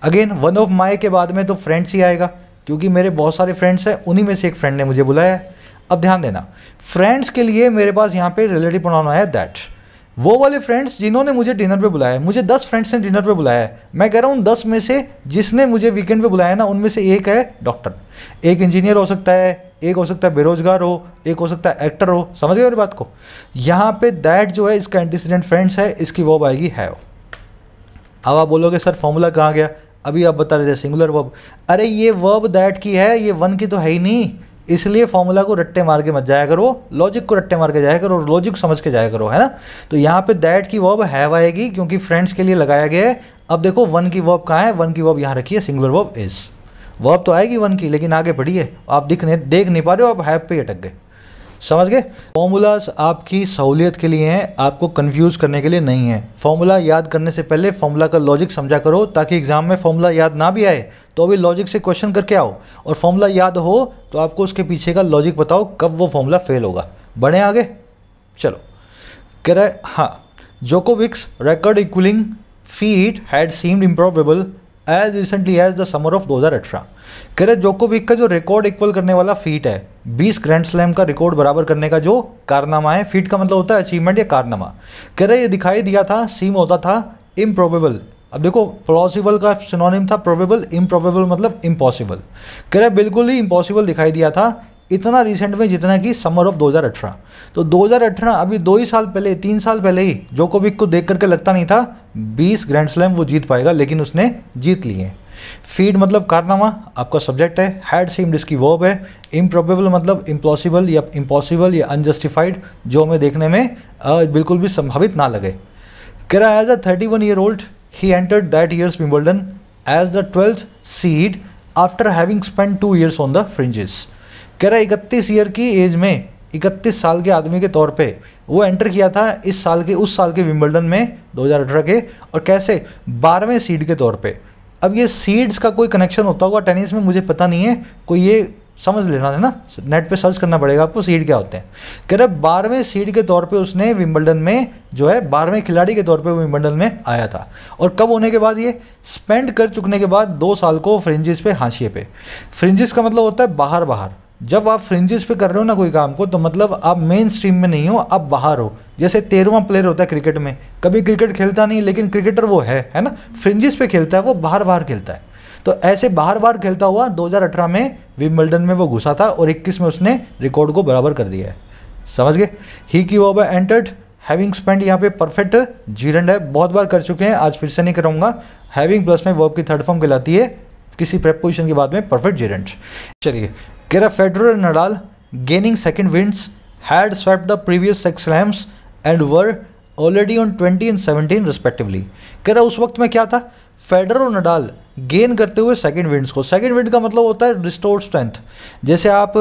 अगेन वन ऑफ माई के बाद में तो फ्रेंड्स ही आएगा क्योंकि मेरे बहुत सारे फ्रेंड्स हैं उन्हीं में से एक फ्रेंड ने मुझे बुलाया है अब ध्यान देना फ्रेंड्स के लिए मेरे पास यहाँ पे रिलेटिव बनाना है दैट वो वाले फ्रेंड्स जिन्होंने मुझे डिनर पे बुलाया है मुझे दस फ्रेंड्स ने डिनर पे बुलाया है मैं कह रहा हूँ दस में से जिसने मुझे वीकेंड पे बुलाया ना उनमें से एक है डॉक्टर एक इंजीनियर हो सकता है एक हो सकता है बेरोजगार हो एक हो सकता है एक्टर हो समझ गए मेरी बात को यहाँ पे दैट जो है इसका एंटीसीडेंट फ्रेंड्स है इसकी वॉब आएगी हैव अब आप बोलोगे सर फॉर्मूला कहाँ गया अभी आप बता रहे थे सिंगुलर वर्ब अरे ये वर्ब दैट की है ये वन की तो है ही नहीं इसलिए फॉर्मूला को रट्टे मार के मत जाया करो लॉजिक को रट्टे मार के जाया करो लॉजिक समझ के जाया करो है ना तो यहाँ पे दैट की वर्ब हैव आएगी क्योंकि फ्रेंड्स के लिए लगाया गया है अब देखो वन की वर्ब कहाँ है वन की वर्ब यहाँ रखी है सिंगुलर वर्ब इज़ वर्ब तो आएगी वन की लेकिन आगे पढ़िए आप दिख नहीं देख नहीं पा रहे हो आप हैव पे अटक गए समझ गए फॉर्मूलाज आपकी सहूलियत के लिए हैं आपको कन्फ्यूज़ करने के लिए नहीं है फॉर्मूला याद करने से पहले फॉर्मूला का लॉजिक समझा करो ताकि एग्जाम में फॉर्मूला याद ना भी आए तो अभी लॉजिक से क्वेश्चन करके आओ और फॉर्मूला याद हो तो आपको उसके पीछे का लॉजिक बताओ कब वो फॉर्मूला फेल होगा बढ़े आगे चलो कह रहे हाँ Djokovic's record equalling feat had seemed improbable as recently as the summer of दो अठारह कह रहे जोकोविक का जो रिकॉर्ड इक्वल करने वाला फीट है बीस ग्रैंड स्लैम का रिकॉर्ड बराबर करने का जो कारनामा है फीट का मतलब होता है अचीवमेंट या कारनामा कह रहे ये दिखाई दिया था सीम होता था इम्प्रोबेबल अब देखो पॉसिबल का सिनोनिम था प्रोबेबल इम्प्रोबेबल मतलब इम्पॉसिबल कह रहे बिल्कुल ही इम्पॉसिबल दिखाई दिया था इतना रिसेंट में जितना कि समर ऑफ 2018 तो 2018 अभी दो ही साल पहले तीन साल पहले ही जोकोविक को देख करके लगता नहीं था 20 ग्रैंड स्लैम वो जीत पाएगा लेकिन उसने जीत लिए फीड मतलब कारनामा आपका सब्जेक्ट है हैड सेम डिस्की वर्ब है इम्प्रोबेबल मतलब इम्पॉसिबल या इम्पॉसिबल या अनजस्टिफाइड जो हमें देखने में बिल्कुल भी संभावित ना लगे करा as a thirty one year old he entered that year's Wimbledon as the twelfth seed after having spend two years on the fringes कह रहा है इकतीस ईयर की एज में इकतीस साल के आदमी के तौर पे वो एंटर किया था इस साल के उस साल के विम्बलडन में दो के और कैसे बारहवें सीड के तौर पर अब ये सीड्स का कोई कनेक्शन होता होगा टेनिस में मुझे पता नहीं है कोई ये समझ लेना है ना नेट पे सर्च करना पड़ेगा आपको सीड क्या होते हैं कह रहे बारहवें सीड के तौर पे उसने विम्बलडन में जो है बारहवें खिलाड़ी के तौर पे विम्बलडन में आया था और कब होने के बाद ये स्पेंड कर चुकने के बाद दो साल को फ्रिंजिस पे हाशिए पे फ्रिंजिस का मतलब होता है बाहर बाहर जब आप फ्रिंजेस पे कर रहे हो ना कोई काम को तो मतलब आप मेन स्ट्रीम में नहीं हो आप बाहर हो जैसे तेरहवा प्लेयर होता है क्रिकेट में कभी क्रिकेट खेलता नहीं लेकिन क्रिकेटर वो है है ना फ्रिंजेस पे खेलता है वो बाहर बाहर खेलता है तो ऐसे बाहर बाहर खेलता हुआ 2018 में विम्बल्डन में वो घुसा था और 21 में उसने रिकॉर्ड को बराबर कर दिया है समझ गए ही की वो एंटर्ड हैविंग स्पेंड यहाँ पे परफेक्ट जीरेंड है बहुत बार कर चुके हैं आज फिर से नहीं कराऊंगा हैविंग प्लस में वर्ब की थर्ड फॉर्म कहलाती है किसी प्रेप पोजीशन के बाद में परफेक्ट जीरेंट चलिए कह रहा and and Nadal gaining second winds had the the previous six slams and were already on twenty and seventeen respectively कह रहा उस वक्त में क्या था फेडर और नडाल गेन करते हुए सेकेंड विंड्स को सेकेंड विंड का मतलब होता है रिस्टोर्ड स्ट्रेंथ जैसे आप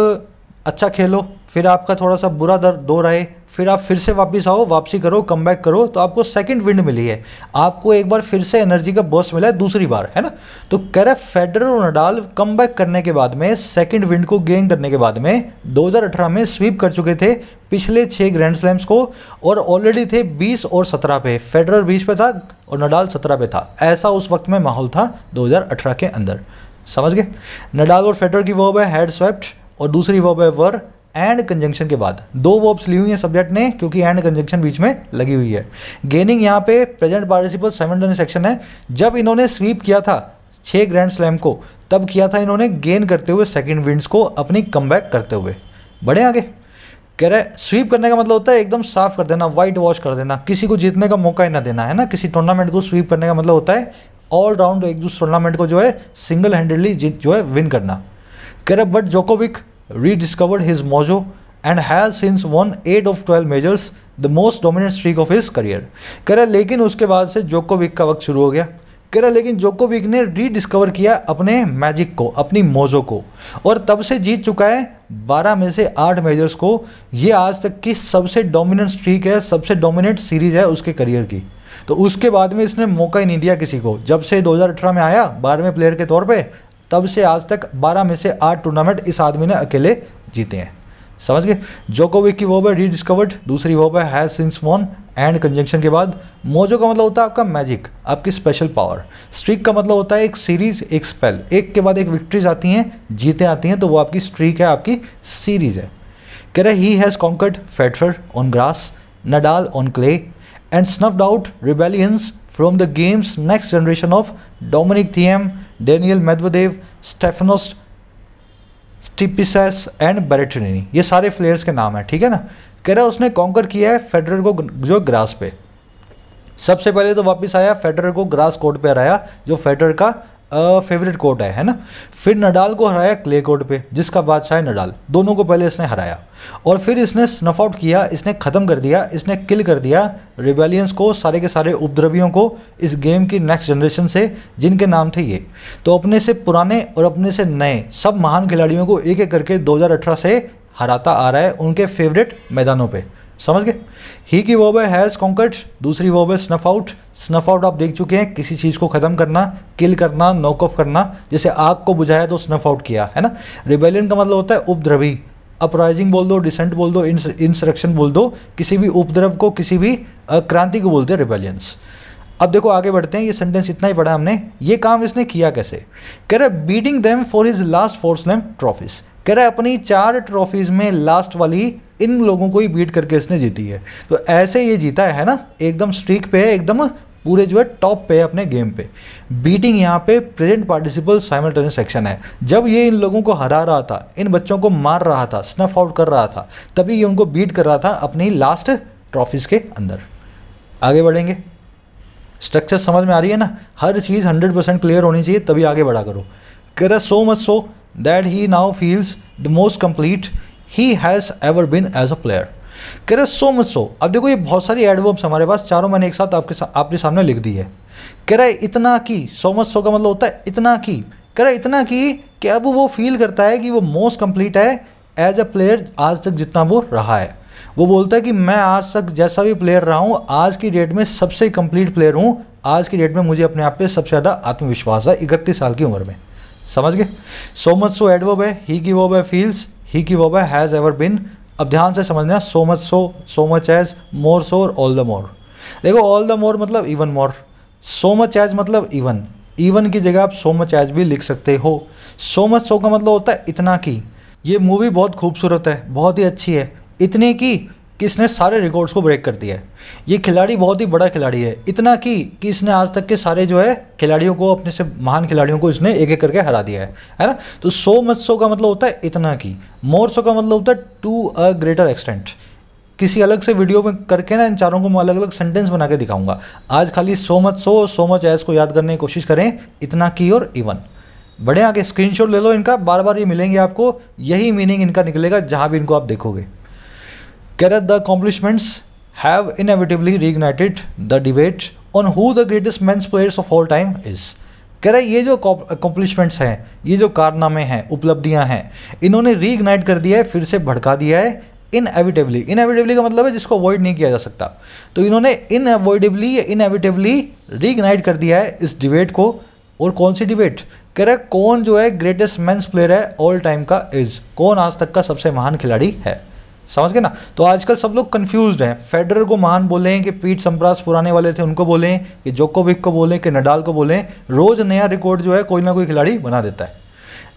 अच्छा खेलो फिर आपका थोड़ा सा बुरा दर दो रहे फिर आप फिर से वापस आओ वापसी करो कम बैक करो तो आपको सेकंड विंड मिली है आपको एक बार फिर से एनर्जी का बॉस मिला है दूसरी बार है ना तो कह रहे फेडर और नडाल कम बैक करने के बाद में सेकंड विंड को गेन करने के बाद में 2018 में स्वीप कर चुके थे पिछले छः ग्रैंड स्लैम्स को और ऑलरेडी थे 20 और 17 पे फेडरर 20 पे था और नडाल 17 पे था ऐसा उस वक्त में माहौल था 2018 के अंदर समझ गए नडाल और फेडर की वो है हेड स्वेप्ट और दूसरी वर्ब है वर एंड कंजंक्शन के बाद दो वर्ब्स ली हुई हैं सब्जेक्ट ने क्योंकि एंड कंजंक्शन बीच में लगी हुई है गेनिंग यहाँ पे प्रेजेंट पार्टिसिपल सेवन सेक्शन है जब इन्होंने स्वीप किया था छः ग्रैंड स्लैम को तब किया था इन्होंने गेन करते हुए सेकेंड विंड्स को अपनी कम करते हुए बढ़े आगे कह रहे स्वीप करने का मतलब होता है एकदम साफ कर देना वाइट वॉश कर देना किसी को जीतने का मौका ही ना देना है ना किसी टूर्नामेंट को स्वीप करने का मतलब होता है ऑल राउंड एक दूसरे टूर्नामेंट को जो है सिंगल हैंडेडली जीत जो है विन करना कह रहे but Djokovic rediscovered his mojo and has since won 8 of 12 majors the most dominant streak of his career career लेकिन उसके बाद से जोकोविक का वक्त शुरू हो गया करा लेकिन जोकोविक ने रीडिस्कवर किया अपने मैजिक को अपनी मोजो को और तब से जीत चुका है 12 में से 8 मेजर्स को ये आज तक की सबसे डोमिनेंट स्ट्रीक है सबसे डोमिनेंट सीरीज है उसके करियर की तो उसके बाद में इसने मौका ही नहीं दिया किसी को जब से 2018 में आया बारहवें प्लेयर के तौर पे तब से आज तक 12 में से आठ टूर्नामेंट इस आदमी ने अकेले जीते हैं समझ गए जोकोविक की वो है रीडिस्कवर्ड दूसरी वो है has since won and conjunction के बाद मोजो का मतलब होता है आपका मैजिक आपकी स्पेशल पावर स्ट्रीक का मतलब होता है एक सीरीज एक स्पेल एक के बाद एक विक्ट्रीज आती हैं जीते आती हैं तो वो आपकी स्ट्रीक है आपकी सीरीज है कह रहे he has conquered Federer on grass Nadal on clay and snuffed out rebellions from the game's next generation of Dominic Thiem, Daniel Medvedev, Stefanos Tsitsipas and Berrettini ये सारे प्लेयर्स के नाम हैं ठीक है ना कह रहा है उसने कॉन्कर किया है फेडरर को जो ग्रास पे सबसे पहले तो वापस आया फेडरर को ग्रास कोर्ट पे हराया जो फेडरर का फेवरेट कोर्ट है है ना फिर नडाल को हराया क्ले कोर्ट पे जिसका बादशाह है नडाल दोनों को पहले इसने हराया और फिर इसने स्नफ आउट किया इसने ख़त्म कर दिया इसने किल कर दिया रिबेलियंस को सारे के सारे उपद्रवियों को इस गेम की नेक्स्ट जनरेशन से जिनके नाम थे ये तो अपने से पुराने और अपने से नए सब महान खिलाड़ियों को एक एक करके 2018 से हराता आ रहा है उनके फेवरेट मैदानों पर समझ गए ही की वो हैज़ कॉन्कर्ट दूसरी वो है स्नफ आउट स्नफ आउट आप देख चुके हैं किसी चीज़ को ख़त्म करना किल करना नॉक ऑफ करना जैसे आग को बुझाया तो स्नफ आउट किया है ना रिबेलियन का मतलब होता है उपद्रवी अपराइजिंग बोल दो डिसेंट बोल दो इंसरक्शन बोल दो किसी भी उपद्रव को किसी भी क्रांति को बोलते हैं रिबेलियंस अब देखो आगे बढ़ते हैं ये सेंटेंस इतना ही पढ़ा हमने ये काम इसने किया कैसे कह रहे beating them for his last four नेम ट्रॉफीज कह रहे अपनी चार ट्रॉफीज में लास्ट वाली इन लोगों को ही बीट करके इसने जीती है तो ऐसे ये जीता है ना एकदम स्ट्रीक पे है एकदम पूरे जो है टॉप पे है अपने गेम पे बीटिंग यहाँ पे प्रेजेंट पार्टिसिपल साइमल्टेनियस सेक्शन है जब ये इन लोगों को हरा रहा था इन बच्चों को मार रहा था स्नफ आउट कर रहा था तभी ये उनको बीट कर रहा था अपनी लास्ट ट्रॉफीज़ के अंदर आगे बढ़ेंगे स्ट्रक्चर समझ में आ रही है ना हर चीज़ हंड्रेड परसेंट क्लियर होनी चाहिए तभी आगे बढ़ा करो कर so much so that he now feels the most complete he has ever been as a player कह रहे सो मच सो अब देखो ये बहुत सारी एडवर्ब्स हमारे पास चारों मैंने एक साथ आपके सा, आपके सामने लिख दी है कह रहे इतना कि सो मच सो का मतलब होता है इतना कि कह रहे इतना कि कि अब वो फील करता है कि वो मोस्ट कंप्लीट है एज अ प्लेयर आज तक जितना वो रहा है वो बोलता है कि मैं आज तक जैसा भी प्लेयर रहा हूँ आज की डेट में सबसे कंप्लीट प्लेयर हूँ आज की डेट में मुझे अपने आप पे सबसे ज़्यादा आत्मविश्वास है इकतीस साल की उम्र में समझ गए सो मच सो एडवर्ब है ही की वर्ब है फील्स ही की वोबा हैज़ एवर बिन अब ध्यान से समझना so much so so much as more so और ऑल द मोर देखो ऑल द मोर मतलब even more so much as मतलब इवन इवन की जगह आप सो मच एज भी लिख सकते हो सो मच सो का मतलब होता है इतना की ये मूवी बहुत खूबसूरत है बहुत ही अच्छी है इतने की कि इसने सारे रिकॉर्ड्स को ब्रेक कर दिया है ये खिलाड़ी बहुत ही बड़ा खिलाड़ी है इतना कि कि इसने आज तक के सारे जो है खिलाड़ियों को अपने से महान खिलाड़ियों को इसने एक एक करके हरा दिया है है ना तो सो मच सो का मतलब होता है इतना कि मोर सो का मतलब होता है टू अ ग्रेटर एक्सटेंट किसी अलग से वीडियो में करके ना इन चारों को मैं अलग अलग सेंटेंस बना के दिखाऊंगा आज खाली सो मच सो और सो मच एज को याद करने की कोशिश करें इतना की और इवन बड़े आगे स्क्रीनशॉट ले लो इनका बार बार ये मिलेंगे आपको यही मीनिंग इनका निकलेगा जहाँ भी इनको आप देखोगे Gareth, the accomplishments have inevitably reignited the debate on who the greatest men's players of all time is. कह रहा है ये जो अकम्पलिशमेंट्स हैं ये जो कारनामे हैं उपलब्धियां हैं इन्होंने रीइग्नाइट कर दिया है फिर से भड़का दिया है इन एविटेबली इन एविटेबली का मतलब है जिसको अवॉइड नहीं किया जा सकता तो इन्होंने इन अवॉइडेबली या इन एविटेबली रीइग्नाइट कर दिया है इस डिबेट को और कौन सी डिबेट कह रहा है कौन जो है ग्रेटेस्ट मैंस प्लेयर है ऑल टाइम का इज कौन आज तक का सबसे महान खिलाड़ी है समझ गए ना तो आजकल सब लोग कन्फ्यूज हैं फेडरर को महान बोले हैं कि पीट संप्रास पुराने वाले थे उनको बोले हैं कि जोकोविक को बोले कि नडाल को बोले रोज़ नया रिकॉर्ड जो है कोई ना कोई खिलाड़ी बना देता है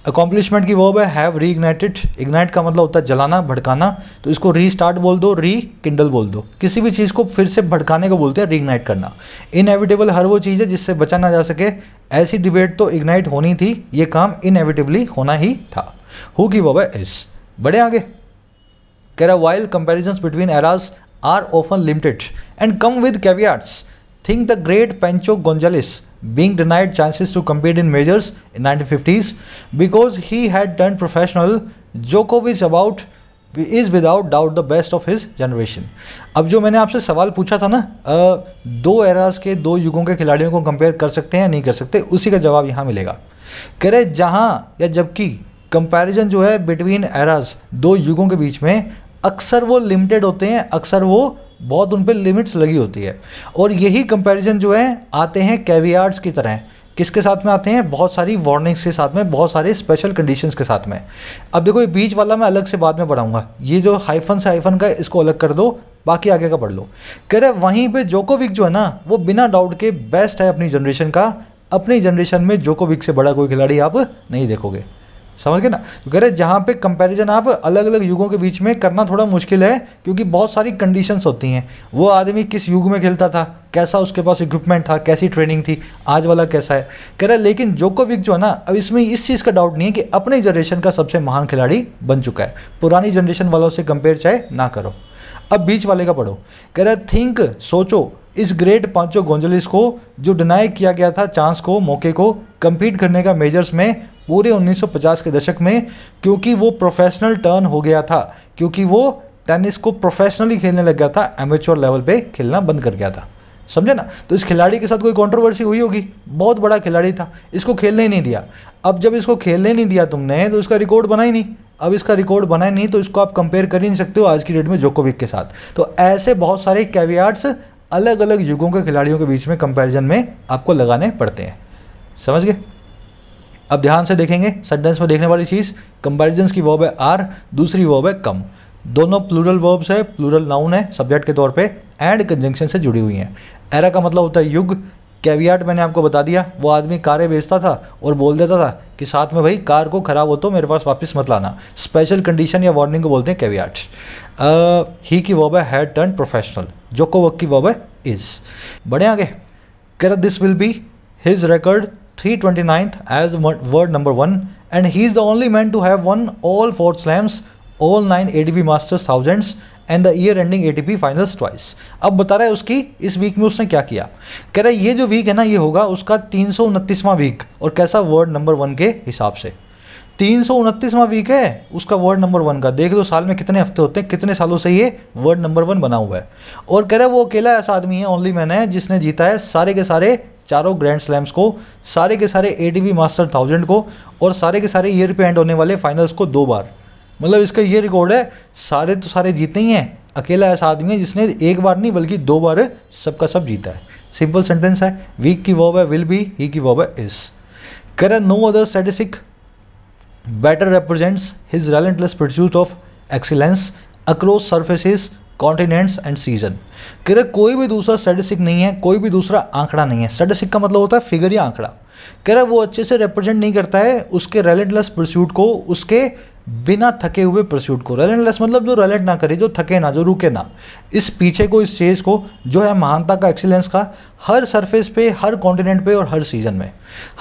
अकॉम्प्लिशमेंट की वर्ब है हैव री इग्नाइटेड इग्नाइट का मतलब होता है जलाना भड़काना तो इसको री स्टार्ट बोल दो री किंडल बोल दो किसी भी चीज़ को फिर से भड़काने को बोलते हैं री इग्नाइट करना इनएविटेबल हर वो चीज़ है जिससे बचा ना जा सके ऐसी डिबेट तो इग्नाइट होनी थी ये काम इनएविटेबली होना ही था हु की वर्ब है इस बड़े आगे कह रहा while comparison between eras are often limited and come with caveats think the great Pancho Gonzales being denied chances to compete in majors in nineteen fifties because he had done professional जो को विज about is without doubt the best of his generation अब जो मैंने आपसे सवाल पूछा था ना दो एराज के दो युगों के खिलाड़ियों को कंपेयर कर सकते हैं या नहीं कर सकते उसी का जवाब यहाँ मिलेगा कह रहे जहाँ या जबकि कंपेरिजन जो है बिटवीन एराज दो युगों के बीच में अक्सर वो लिमिटेड होते हैं अक्सर वो बहुत उन पर लिमिट्स लगी होती है और यही कंपैरिजन जो है आते हैं कैवियार्ड्स की तरह किसके साथ में आते हैं बहुत सारी वार्निंग्स के साथ में बहुत सारे स्पेशल कंडीशंस के साथ में अब देखो ये बीच वाला मैं अलग से बाद में पढ़ाऊंगा ये जो हाइफन से हाइफन का इसको अलग कर दो बाकी आगे का पढ़ लो कह रहे वहीं पे जोकोविक जो है ना वो बिना डाउट के बेस्ट है अपनी जनरेशन का अपनी जनरेशन में जोकोविक से बड़ा कोई खिलाड़ी आप नहीं देखोगे समझ गए ना कह रहे जहाँ पे कंपैरिजन आप अलग अलग युगों के बीच में करना थोड़ा मुश्किल है क्योंकि बहुत सारी कंडीशंस होती हैं वो आदमी किस युग में खेलता था कैसा उसके पास इक्विपमेंट था कैसी ट्रेनिंग थी आज वाला कैसा है कह रहा लेकिन जोकोविक जो है ना अब इसमें इस चीज़ का डाउट नहीं है कि अपने जनरेशन का सबसे महान खिलाड़ी बन चुका है पुरानी जनरेशन वालों से कंपेयर चाहे ना करो अब बीच वाले का पढ़ो कह रहा थिंक सोचो इस ग्रेट पांचो गोंजलिस को जो डिनाई किया गया था चांस को मौके को कम्पीट करने का मेजर्स में पूरे 1950 के दशक में क्योंकि वो प्रोफेशनल टर्न हो गया था क्योंकि वो टेनिस को प्रोफेशनली खेलने लग गया था एमेचोर लेवल पे खेलना बंद कर गया था समझे ना तो इस खिलाड़ी के साथ कोई कंट्रोवर्सी हुई होगी बहुत बड़ा खिलाड़ी था इसको खेलने ही नहीं दिया अब जब इसको खेलने नहीं दिया तुमने तो इसका रिकॉर्ड बना ही नहीं अब इसका रिकॉर्ड बना ही नहीं तो इसको आप कंपेयर कर ही नहीं सकते हो आज की डेट में जोकोविक के साथ तो ऐसे बहुत सारे कैवियार्ड्स अलग अलग युगों के खिलाड़ियों के बीच में कंपैरिजन में आपको लगाने पड़ते हैं समझ गए अब ध्यान से देखेंगे सेंटेंस में देखने वाली चीज़ कंपैरिजन की वर्ब है आर दूसरी वर्ब है कम दोनों प्लूरल वर्ब्स है प्लूरल नाउन है सब्जेक्ट के तौर पे एंड कंजंक्शन से जुड़ी हुई हैं एरा का मतलब होता है युग कैवियाट मैंने आपको बता दिया वो आदमी कारें बेचता था और बोल देता था कि साथ में भाई कार को ख़राब हो तो मेरे पास वापस मत लाना स्पेशल कंडीशन या वार्निंग को बोलते हैं कैवियाट ही की वर्ब है हैड टर्न प्रोफेशनल जोकोवक की वर्ब है इज बड़े आगे कह रहा this will be his record three twenty ninth as world number one and he is the only man to have won all four slams all nine A T P masters thousands and the year ending A T P finals twice अब बता रहा है उसकी इस week में उसने क्या किया कह रहा है ये जो वीक है ना ये होगा उसका तीन सौ उनतीसवां वीक और कैसा वर्ड नंबर वन के हिसाब से तीन सौ उनतीसवां वीक है उसका वर्ड नंबर वन का देख लो साल में कितने हफ्ते होते हैं कितने सालों से ये वर्ड नंबर वन बना हुआ है और कह रहे वो अकेला ऐसा आदमी है ओनली मैन है जिसने जीता है सारे के सारे चारों ग्रैंड स्लैम्स को सारे के सारे ए मास्टर थाउजेंड को और सारे के सारे ईयर पे एंड होने वाले फाइनल्स को दो बार मतलब इसका ये रिकॉर्ड है सारे तो सारे जीते ही हैं अकेला ऐसा आदमी है जिसने एक बार नहीं बल्कि दो बार सबका सब जीता है सिंपल सेंटेंस है वीक की वर्ब है विल बी ही की वर्ब है इस करें no other statistic better represents his relentless pursuit of excellence across surfaces continents and season कह रहे कोई भी दूसरा स्टेटिस्टिक नहीं है कोई भी दूसरा आंकड़ा नहीं है स्टेटिस्टिक का मतलब होता है फिगर या आंकड़ा कह रहे वो अच्छे से रिप्रेजेंट नहीं करता है उसके रेलेंटलेस प्रस्यूट को उसके बिना थके हुए प्रस्यूट को रेलेंटलेस मतलब जो रेलेट ना करे जो थके ना जो रुके ना इस पीछे को इस चेज़ को जो है महानता का एक्सीलेंस का हर सरफेस पे हर कॉन्टिनेंट पे और हर सीजन में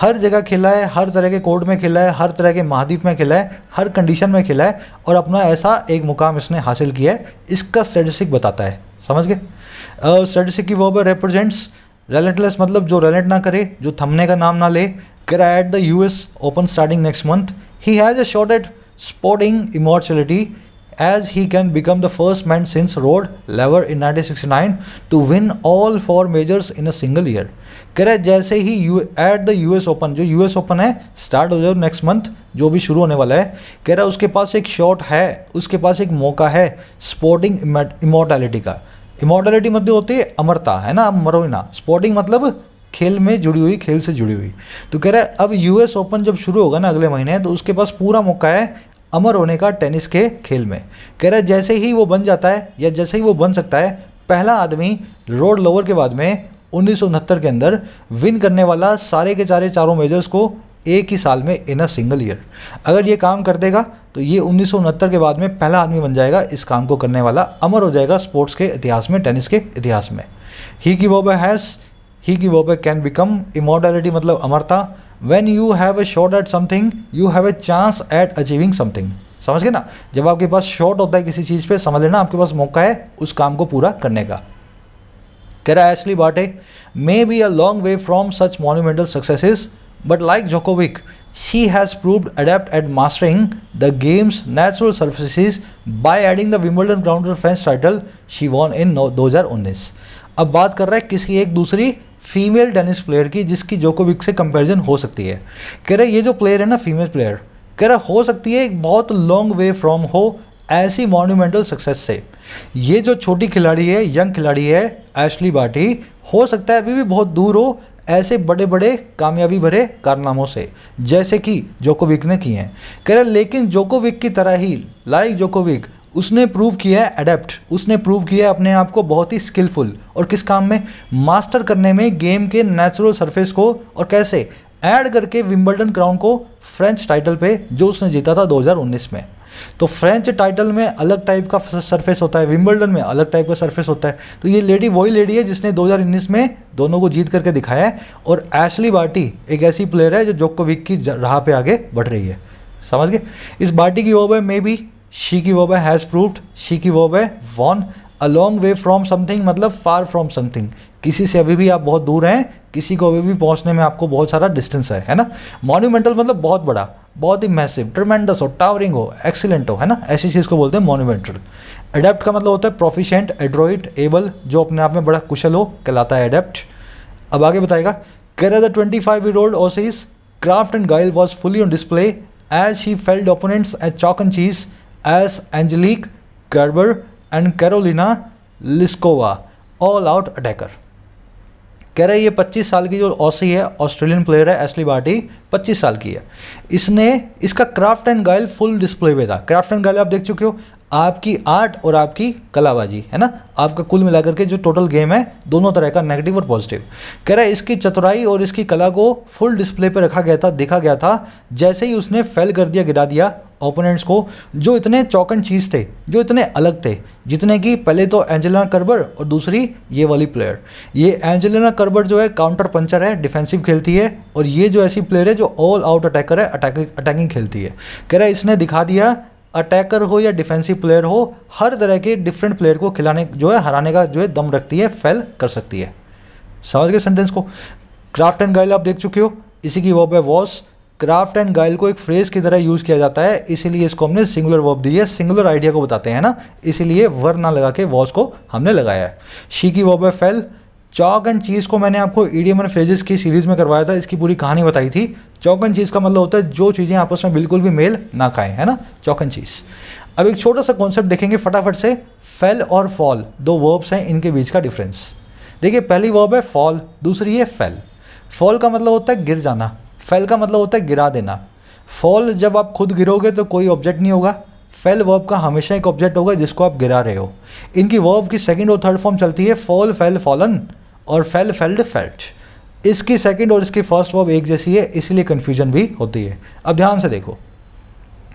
हर जगह खेला है हर तरह के कोर्ट में खेला है हर तरह के महाद्वीप में खेला है हर कंडीशन में खेला है और अपना ऐसा एक मुकाम इसने हासिल किया है इसका स्टेटिस्टिक बताता है समझ गए स्टेटिस्टिक की पर रिप्रेजेंट्स रेलेंटलेस मतलब जो रेलेंट ना करे जो थमने का नाम ना ले at the US open starting next month he has a shot at sporting immortality as he can become the first man since Rod Laver in 1969 to win all four majors in a single year. करे जैसे ही you at the U S open जो US open है start हो जाए next month जो भी शुरू होने वाला है कह रहा उसके पास एक शॉट है उसके पास एक मौका है स्पोर्टिंग इमोर्टैलिटी का इमोर्टैलिटी मतलब होती है अमरता है ना आप मरो ना स्पोर्टिंग मतलब खेल में जुड़ी हुई खेल से जुड़ी हुई तो कह रहा है अब यूएस ओपन जब शुरू होगा ना अगले महीने तो उसके पास पूरा मौका है अमर होने का टेनिस के खेल में कह रहा है जैसे ही वो बन जाता है या जैसे ही वो बन सकता है पहला आदमी रोड लोवर के बाद में उन्नीस के अंदर विन करने वाला सारे के सारे चारों मेजर्स को एक ही साल में इन अ सिंगल ईयर अगर ये काम कर देगा तो ये उन्नीस के बाद में पहला आदमी बन जाएगा इस काम को करने वाला अमर हो जाएगा स्पोर्ट्स के इतिहास में टेनिस के इतिहास में ही की वो हैज़ ही की वर्ब कैन बिकम इमोर्टैलिटी मतलब अमरता when you have a shot at something you have a chance at achieving something समझ गए ना जब आपके पास शॉर्ट होता है किसी चीज़ पे समझ लेना आपके पास मौका है उस काम को पूरा करने का कह रहा है Ashleigh Barty may be a long way from such monumental successes but like Djokovic she has proved adept at mastering the game's natural game's by adding the adding ground Wimbledon title she won in दो हजार उन्नीस अब बात कर रहा है किसी एक दूसरी फीमेल टेनिस प्लेयर की जिसकी जोकोविक से कंपैरिजन हो सकती है कह रहे ये जो प्लेयर है ना फीमेल प्लेयर कह रहा हो सकती है एक बहुत लॉन्ग वे फ्रॉम हो ऐसी मॉन्यूमेंटल सक्सेस से ये जो छोटी खिलाड़ी है यंग खिलाड़ी है एशली बाटी हो सकता है अभी भी बहुत दूर हो ऐसे बड़े बड़े कामयाबी भरे कारनामों से जैसे कि जोकोविक ने किए हैं कह रहे लेकिन जोकोविक की तरह ही लाइक जोकोविक उसने प्रूव किया है अडेप्ट उसने प्रूव किया है अपने आप को बहुत ही स्किलफुल और किस काम में मास्टर करने में गेम के नेचुरल सरफेस को और कैसे ऐड करके विंबलडन क्राउन को फ्रेंच टाइटल पे जो उसने जीता था 2019 में तो फ्रेंच टाइटल में अलग टाइप का सरफेस होता है विंबलडन में अलग टाइप का सरफेस होता है तो ये लेडी वही लेडी है जिसने 2019 में दोनों को जीत करके दिखाया है और एशली बार्टी एक ऐसी प्लेयर है जो जोकोविक की राह पे आगे बढ़ रही है समझ गए इस बार्टी की ओब है मे बी शी वॉबे हैज़ प्रूव्ड शी वॉबे won a long way from something मतलब फार फ्रॉम समथिंग किसी से अभी भी आप बहुत दूर हैं किसी को अभी भी पहुंचने में आपको बहुत सारा डिस्टेंस है है ना मॉन्यूमेंटल मतलब बहुत बड़ा बहुत ही मैसिव ट्रमेंडस हो टावरिंग हो एक्सीलेंट हो है ना ऐसी चीज़ को बोलते हैं मॉन्यूमेंटल एडेप्ट का मतलब होता है प्रोफिशेंट एड्रॉइड एबल जो अपने आप में बड़ा कुशल हो कहलाता है एडेप्ट अब आगे बताएगा कैर the twenty five year old Aussie's craft and guile was fully on display as he felled opponents at chalk and cheese as Angelique Gerber and Karolina Pliskova all out attacker कह रहा है ये 25 साल की जो ऑसी है Australian player है एसली Barty 25 साल की है इसने इसका craft and guile full display पे था क्राफ्ट एंड गाइल आप देख चुके हो आपकी आर्ट और आपकी कलाबाजी है ना आपका कुल मिलाकर के जो टोटल गेम है दोनों तरह का नेगेटिव और पॉजिटिव कह रहा है इसकी चतुराई और इसकी कला को फुल डिस्प्ले पर रखा गया था देखा गया था जैसे ही उसने फेल कर दिया गिरा दिया ओपोनेंट्स को जो इतने चौकन चीज़ थे जो इतने अलग थे जितने कि पहले तो एंजेलिना कर्बर और दूसरी ये वाली प्लेयर ये एंजेलिना कर्बर जो है काउंटर पंचर है डिफेंसिव खेलती है और ये जो ऐसी प्लेयर है जो ऑल आउट अटैकर है अटैकिंग अटैकिंग खेलती है कह रहा है इसने दिखा दिया अटैकर हो या डिफेंसिव प्लेयर हो हर तरह के डिफरेंट प्लेयर को खिलाने जो है हराने का जो है दम रखती है फेल कर सकती है समझ गए सेंटेंस को क्राफ्ट एंड गाइल आप देख चुके हो इसी की वॉब है वॉस क्राफ्ट एंड गाइल को एक फ्रेज की तरह यूज़ किया जाता है इसीलिए इसको हमने सिंगुलर वर्ब दी है सिंगुलर आइडिया को बताते हैं ना इसीलिए वर ना लगा के वॉज को हमने लगाया है शी की वर्ब है फेल चौक एंड चीज़ को मैंने आपको ईडीएम एंड फ्रेजेस की सीरीज़ में करवाया था इसकी पूरी कहानी बताई थी चौक एंड चीज़ का मतलब होता है जो चीज़ें आपस में बिल्कुल भी मेल ना खाएं है ना चौक एंड चीज़ अब एक छोटा सा कॉन्सेप्ट देखेंगे फटाफट से फेल और फॉल दो वर्ब्स हैं इनके बीच का डिफरेंस देखिए पहली वर्ब है फॉल दूसरी है फेल फॉल का मतलब होता है गिर जाना फेल का मतलब होता है गिरा देना फॉल जब आप खुद गिरोगे तो कोई ऑब्जेक्ट नहीं होगा फेल वर्ब का हमेशा एक ऑब्जेक्ट होगा जिसको आप गिरा रहे हो इनकी वर्ब की सेकेंड और थर्ड फॉर्म चलती है फॉल फेल फॉलन और फेल फेल्ड फेल्ट इसकी सेकेंड और इसकी फर्स्ट वर्ब एक जैसी है इसीलिए कन्फ्यूजन भी होती है अब ध्यान से देखो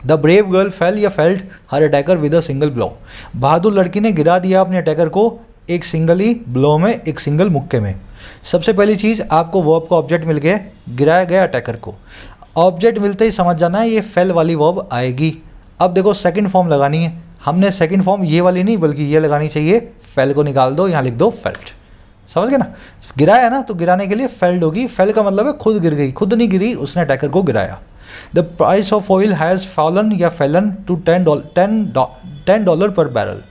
द ब्रेव गर्ल फेल या felt her attacker with a single blow बहादुर लड़की ने गिरा दिया अपने अटैकर को एक सिंगल ही ब्लो में एक सिंगल मुक्के में सबसे पहली चीज़ आपको वर्ब का ऑब्जेक्ट मिल गया गिराया गया अटैकर को ऑब्जेक्ट मिलते ही समझ जाना है ये फेल वाली वर्ब आएगी अब देखो सेकंड फॉर्म लगानी है हमने सेकंड फॉर्म ये वाली नहीं बल्कि ये लगानी चाहिए फेल को निकाल दो यहाँ लिख दो फेल्ट समझ गए ना गिराया ना तो गिराने के लिए फेल्ड होगी फेल का मतलब है खुद गिर गई खुद नहीं गिरी उसने अटैकर को गिराया the price of oil has fallen या fallen to ten dollar ten dollar per barrel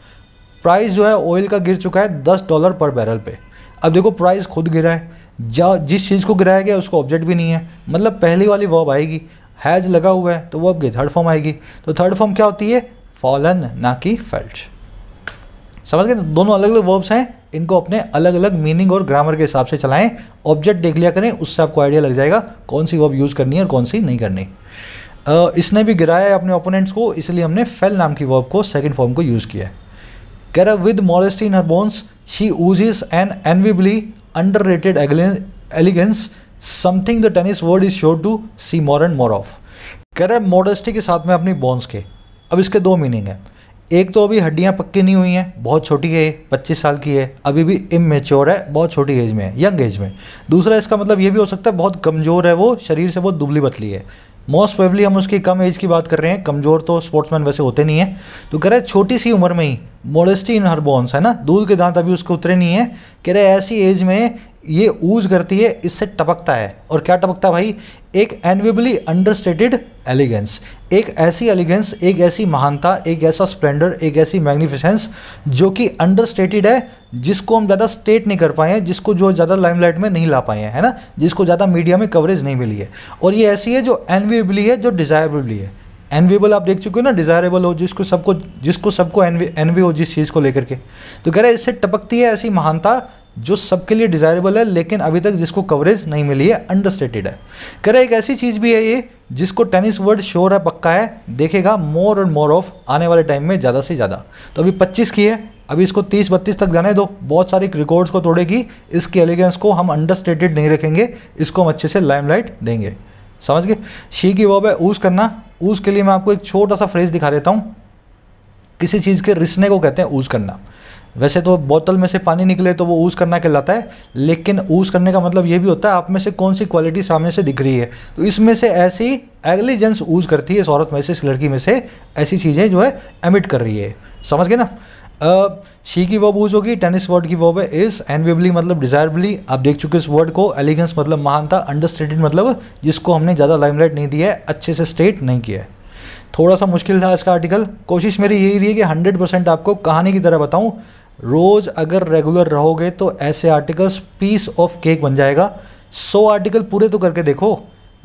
price जो है ऑयल का गिर चुका है दस डॉलर पर बैरल पे अब देखो प्राइस खुद गिरा है जा जिस चीज़ को गिराया गया उसको ऑब्जेक्ट भी नहीं है मतलब पहली वाली वर्ब आएगी हैज़ लगा हुआ है तो वो अब थर्ड फॉर्म आएगी तो थर्ड फॉर्म क्या होती है फॉलन ना कि फेल्ट समझ गए दोनों अलग अलग वर्ब्स हैं इनको अपने अलग अलग मीनिंग और ग्रामर के हिसाब से चलाएं ऑब्जेक्ट देख लिया करें उससे आपको आइडिया लग जाएगा कौन सी वर्ब यूज़ करनी है और कौन सी नहीं करनी इसने भी गिराया है अपने ओपोनेंट्स को इसलिए हमने फेल नाम की वर्ब को सेकंड फॉर्म को यूज़ किया है Kera, with modesty in her bones, she oozes an enviably underrated elegance, something the tennis world is sure to see more and more of. Kera modesty के साथ में अपनी बोन्स के अब इसके दो मीनिंग है एक तो अभी हड्डियाँ पक्की नहीं हुई हैं बहुत छोटी है पच्चीस साल की है अभी भी इमेच्योर है बहुत छोटी एज में है यंग एज में दूसरा इसका मतलब ये भी हो सकता है बहुत कमज़ोर है वो शरीर से बहुत दुबली पतली है मोस्ट प्रोबेबली हम उसकी कम एज की बात कर रहे हैं कमज़ोर तो स्पोर्ट्समैन वैसे होते नहीं है तो कह रहे छोटी सी उम्र में ही मोडेस्टी इन हर बोन्स है ना दूध के दांत अभी उसके उतरे नहीं है कह रहे ऐसी एज में ये ऊज करती है इससे टपकता है और क्या टपकता भाई एक एनवेबली अंडरस्टेटेड एलिगेंस एक ऐसी एलिगेंस एक ऐसी महानता एक ऐसा स्प्लेंडर एक ऐसी मैग्निफिसेंस जो कि अंडरस्टेटेड है जिसको हम ज़्यादा स्टेट नहीं कर पाए हैं जिसको जो ज़्यादा लाइमलाइट में नहीं ला पाए हैं है ना जिसको ज़्यादा मीडिया में कवरेज नहीं मिली है और ये ऐसी है जो एनवेबली है जो डिज़ायरेबली है एनवीबल आप देख चुके हो ना डिज़ायरेबल हो जिसको सबको जिसको सबको एनवी वी हो जिस चीज़ को लेकर के तो कह रहे इससे टपकती है ऐसी महानता जो सबके लिए डिज़ायरेबल है लेकिन अभी तक जिसको कवरेज नहीं मिली है अंडरस्टेटेड है कह रहे एक ऐसी चीज़ भी है ये जिसको टेनिस वर्ल्ड श्योर है पक्का है देखेगा मोर एंड मोर ऑफ आने वाले टाइम में ज़्यादा से ज़्यादा तो अभी पच्चीस की है अभी इसको तीस बत्तीस तक जाने दो बहुत सारी रिकॉर्ड्स को तोड़ेगी इसके एलिगेंस को हम अंडरस्टेटेड नहीं रखेंगे इसको हम अच्छे से लाइमलाइट देंगे समझ गए शी की वर्ब है ऊज करना ऊज के लिए मैं आपको एक छोटा सा फ्रेज दिखा देता हूँ किसी चीज़ के रिसने को कहते हैं ऊज करना वैसे तो बोतल में से पानी निकले तो वो ऊज करना कहलाता है लेकिन ऊज करने का मतलब ये भी होता है आप में से कौन सी क्वालिटी सामने से दिख रही है तो इसमें से ऐसी एग्लिजेंस ऊज करती है इस औरत में से इस लड़की में से ऐसी चीज़ें जो है एमिट कर रही है समझ गए ना शी की वर्ब यूज होगी टेनिस वर्ड की वर्ब है इज एनवेबली मतलब डिजायरबली आप देख चुके इस वर्ड को एलिगेंस मतलब महानता अंडरस्टेटेड मतलब जिसको हमने ज़्यादा लाइमलाइट नहीं दिया है अच्छे से स्टेट नहीं किया है थोड़ा सा मुश्किल था इसका आर्टिकल कोशिश मेरी यही रही है कि हंड्रेड परसेंट आपको कहानी की तरह बताऊँ रोज़ अगर रेगुलर रहोगे तो ऐसे आर्टिकल्स पीस ऑफ केक बन जाएगा सौ आर्टिकल पूरे तो करके देखो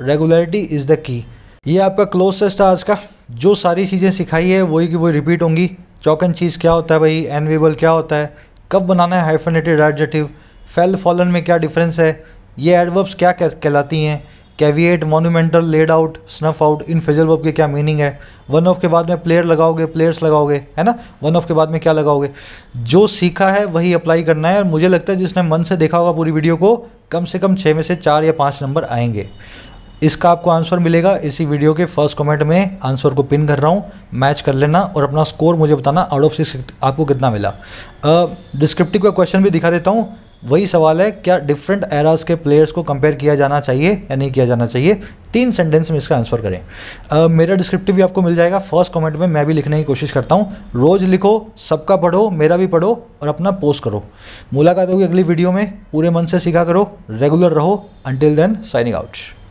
रेगुलरिटी इज़ द की ये आपका क्लोज टेस्ट था आज का जो सारी चीज़ें सिखाई है वही की वही रिपीट होंगी चौकन चीज़ क्या होता है भाई एनवेबल क्या होता है कब बनाना है हाइफनेटेड एडजेटिव फेल फॉलन में क्या डिफरेंस है ये एडवर्ब्स क्या कहलाती हैं caveat monumental laid out snuff out इन फेजल वर्ब के क्या मीनिंग है वन ऑफ के बाद में प्लेयर लगाओगे प्लेयर्स लगाओगे है ना वन ऑफ के बाद में क्या लगाओगे जो सीखा है वही अप्लाई करना है और मुझे लगता है जिसने मन से देखा होगा पूरी वीडियो को कम से कम छः में से चार या पाँच नंबर आएंगे इसका आपको आंसर मिलेगा इसी वीडियो के फर्स्ट कमेंट में आंसर को पिन कर रहा हूँ मैच कर लेना और अपना स्कोर मुझे बताना आउट ऑफ सिक्स आपको कितना मिला डिस्क्रिप्टिव का क्वेश्चन भी दिखा देता हूँ वही सवाल है क्या डिफरेंट एराज के प्लेयर्स को कंपेयर किया जाना चाहिए या नहीं किया जाना चाहिए तीन सेंटेंस में इसका आंसर करें uh, मेरा डिस्क्रिप्टिव भी आपको मिल जाएगा फर्स्ट कमेंट में मैं भी लिखने की कोशिश करता हूँ रोज़ लिखो सबका पढ़ो मेरा भी पढ़ो और अपना पोस्ट करो मुलाकात होगी अगली वीडियो में पूरे मन से सीखा करो रेगुलर रहो अंटिल देन साइनिंग आउट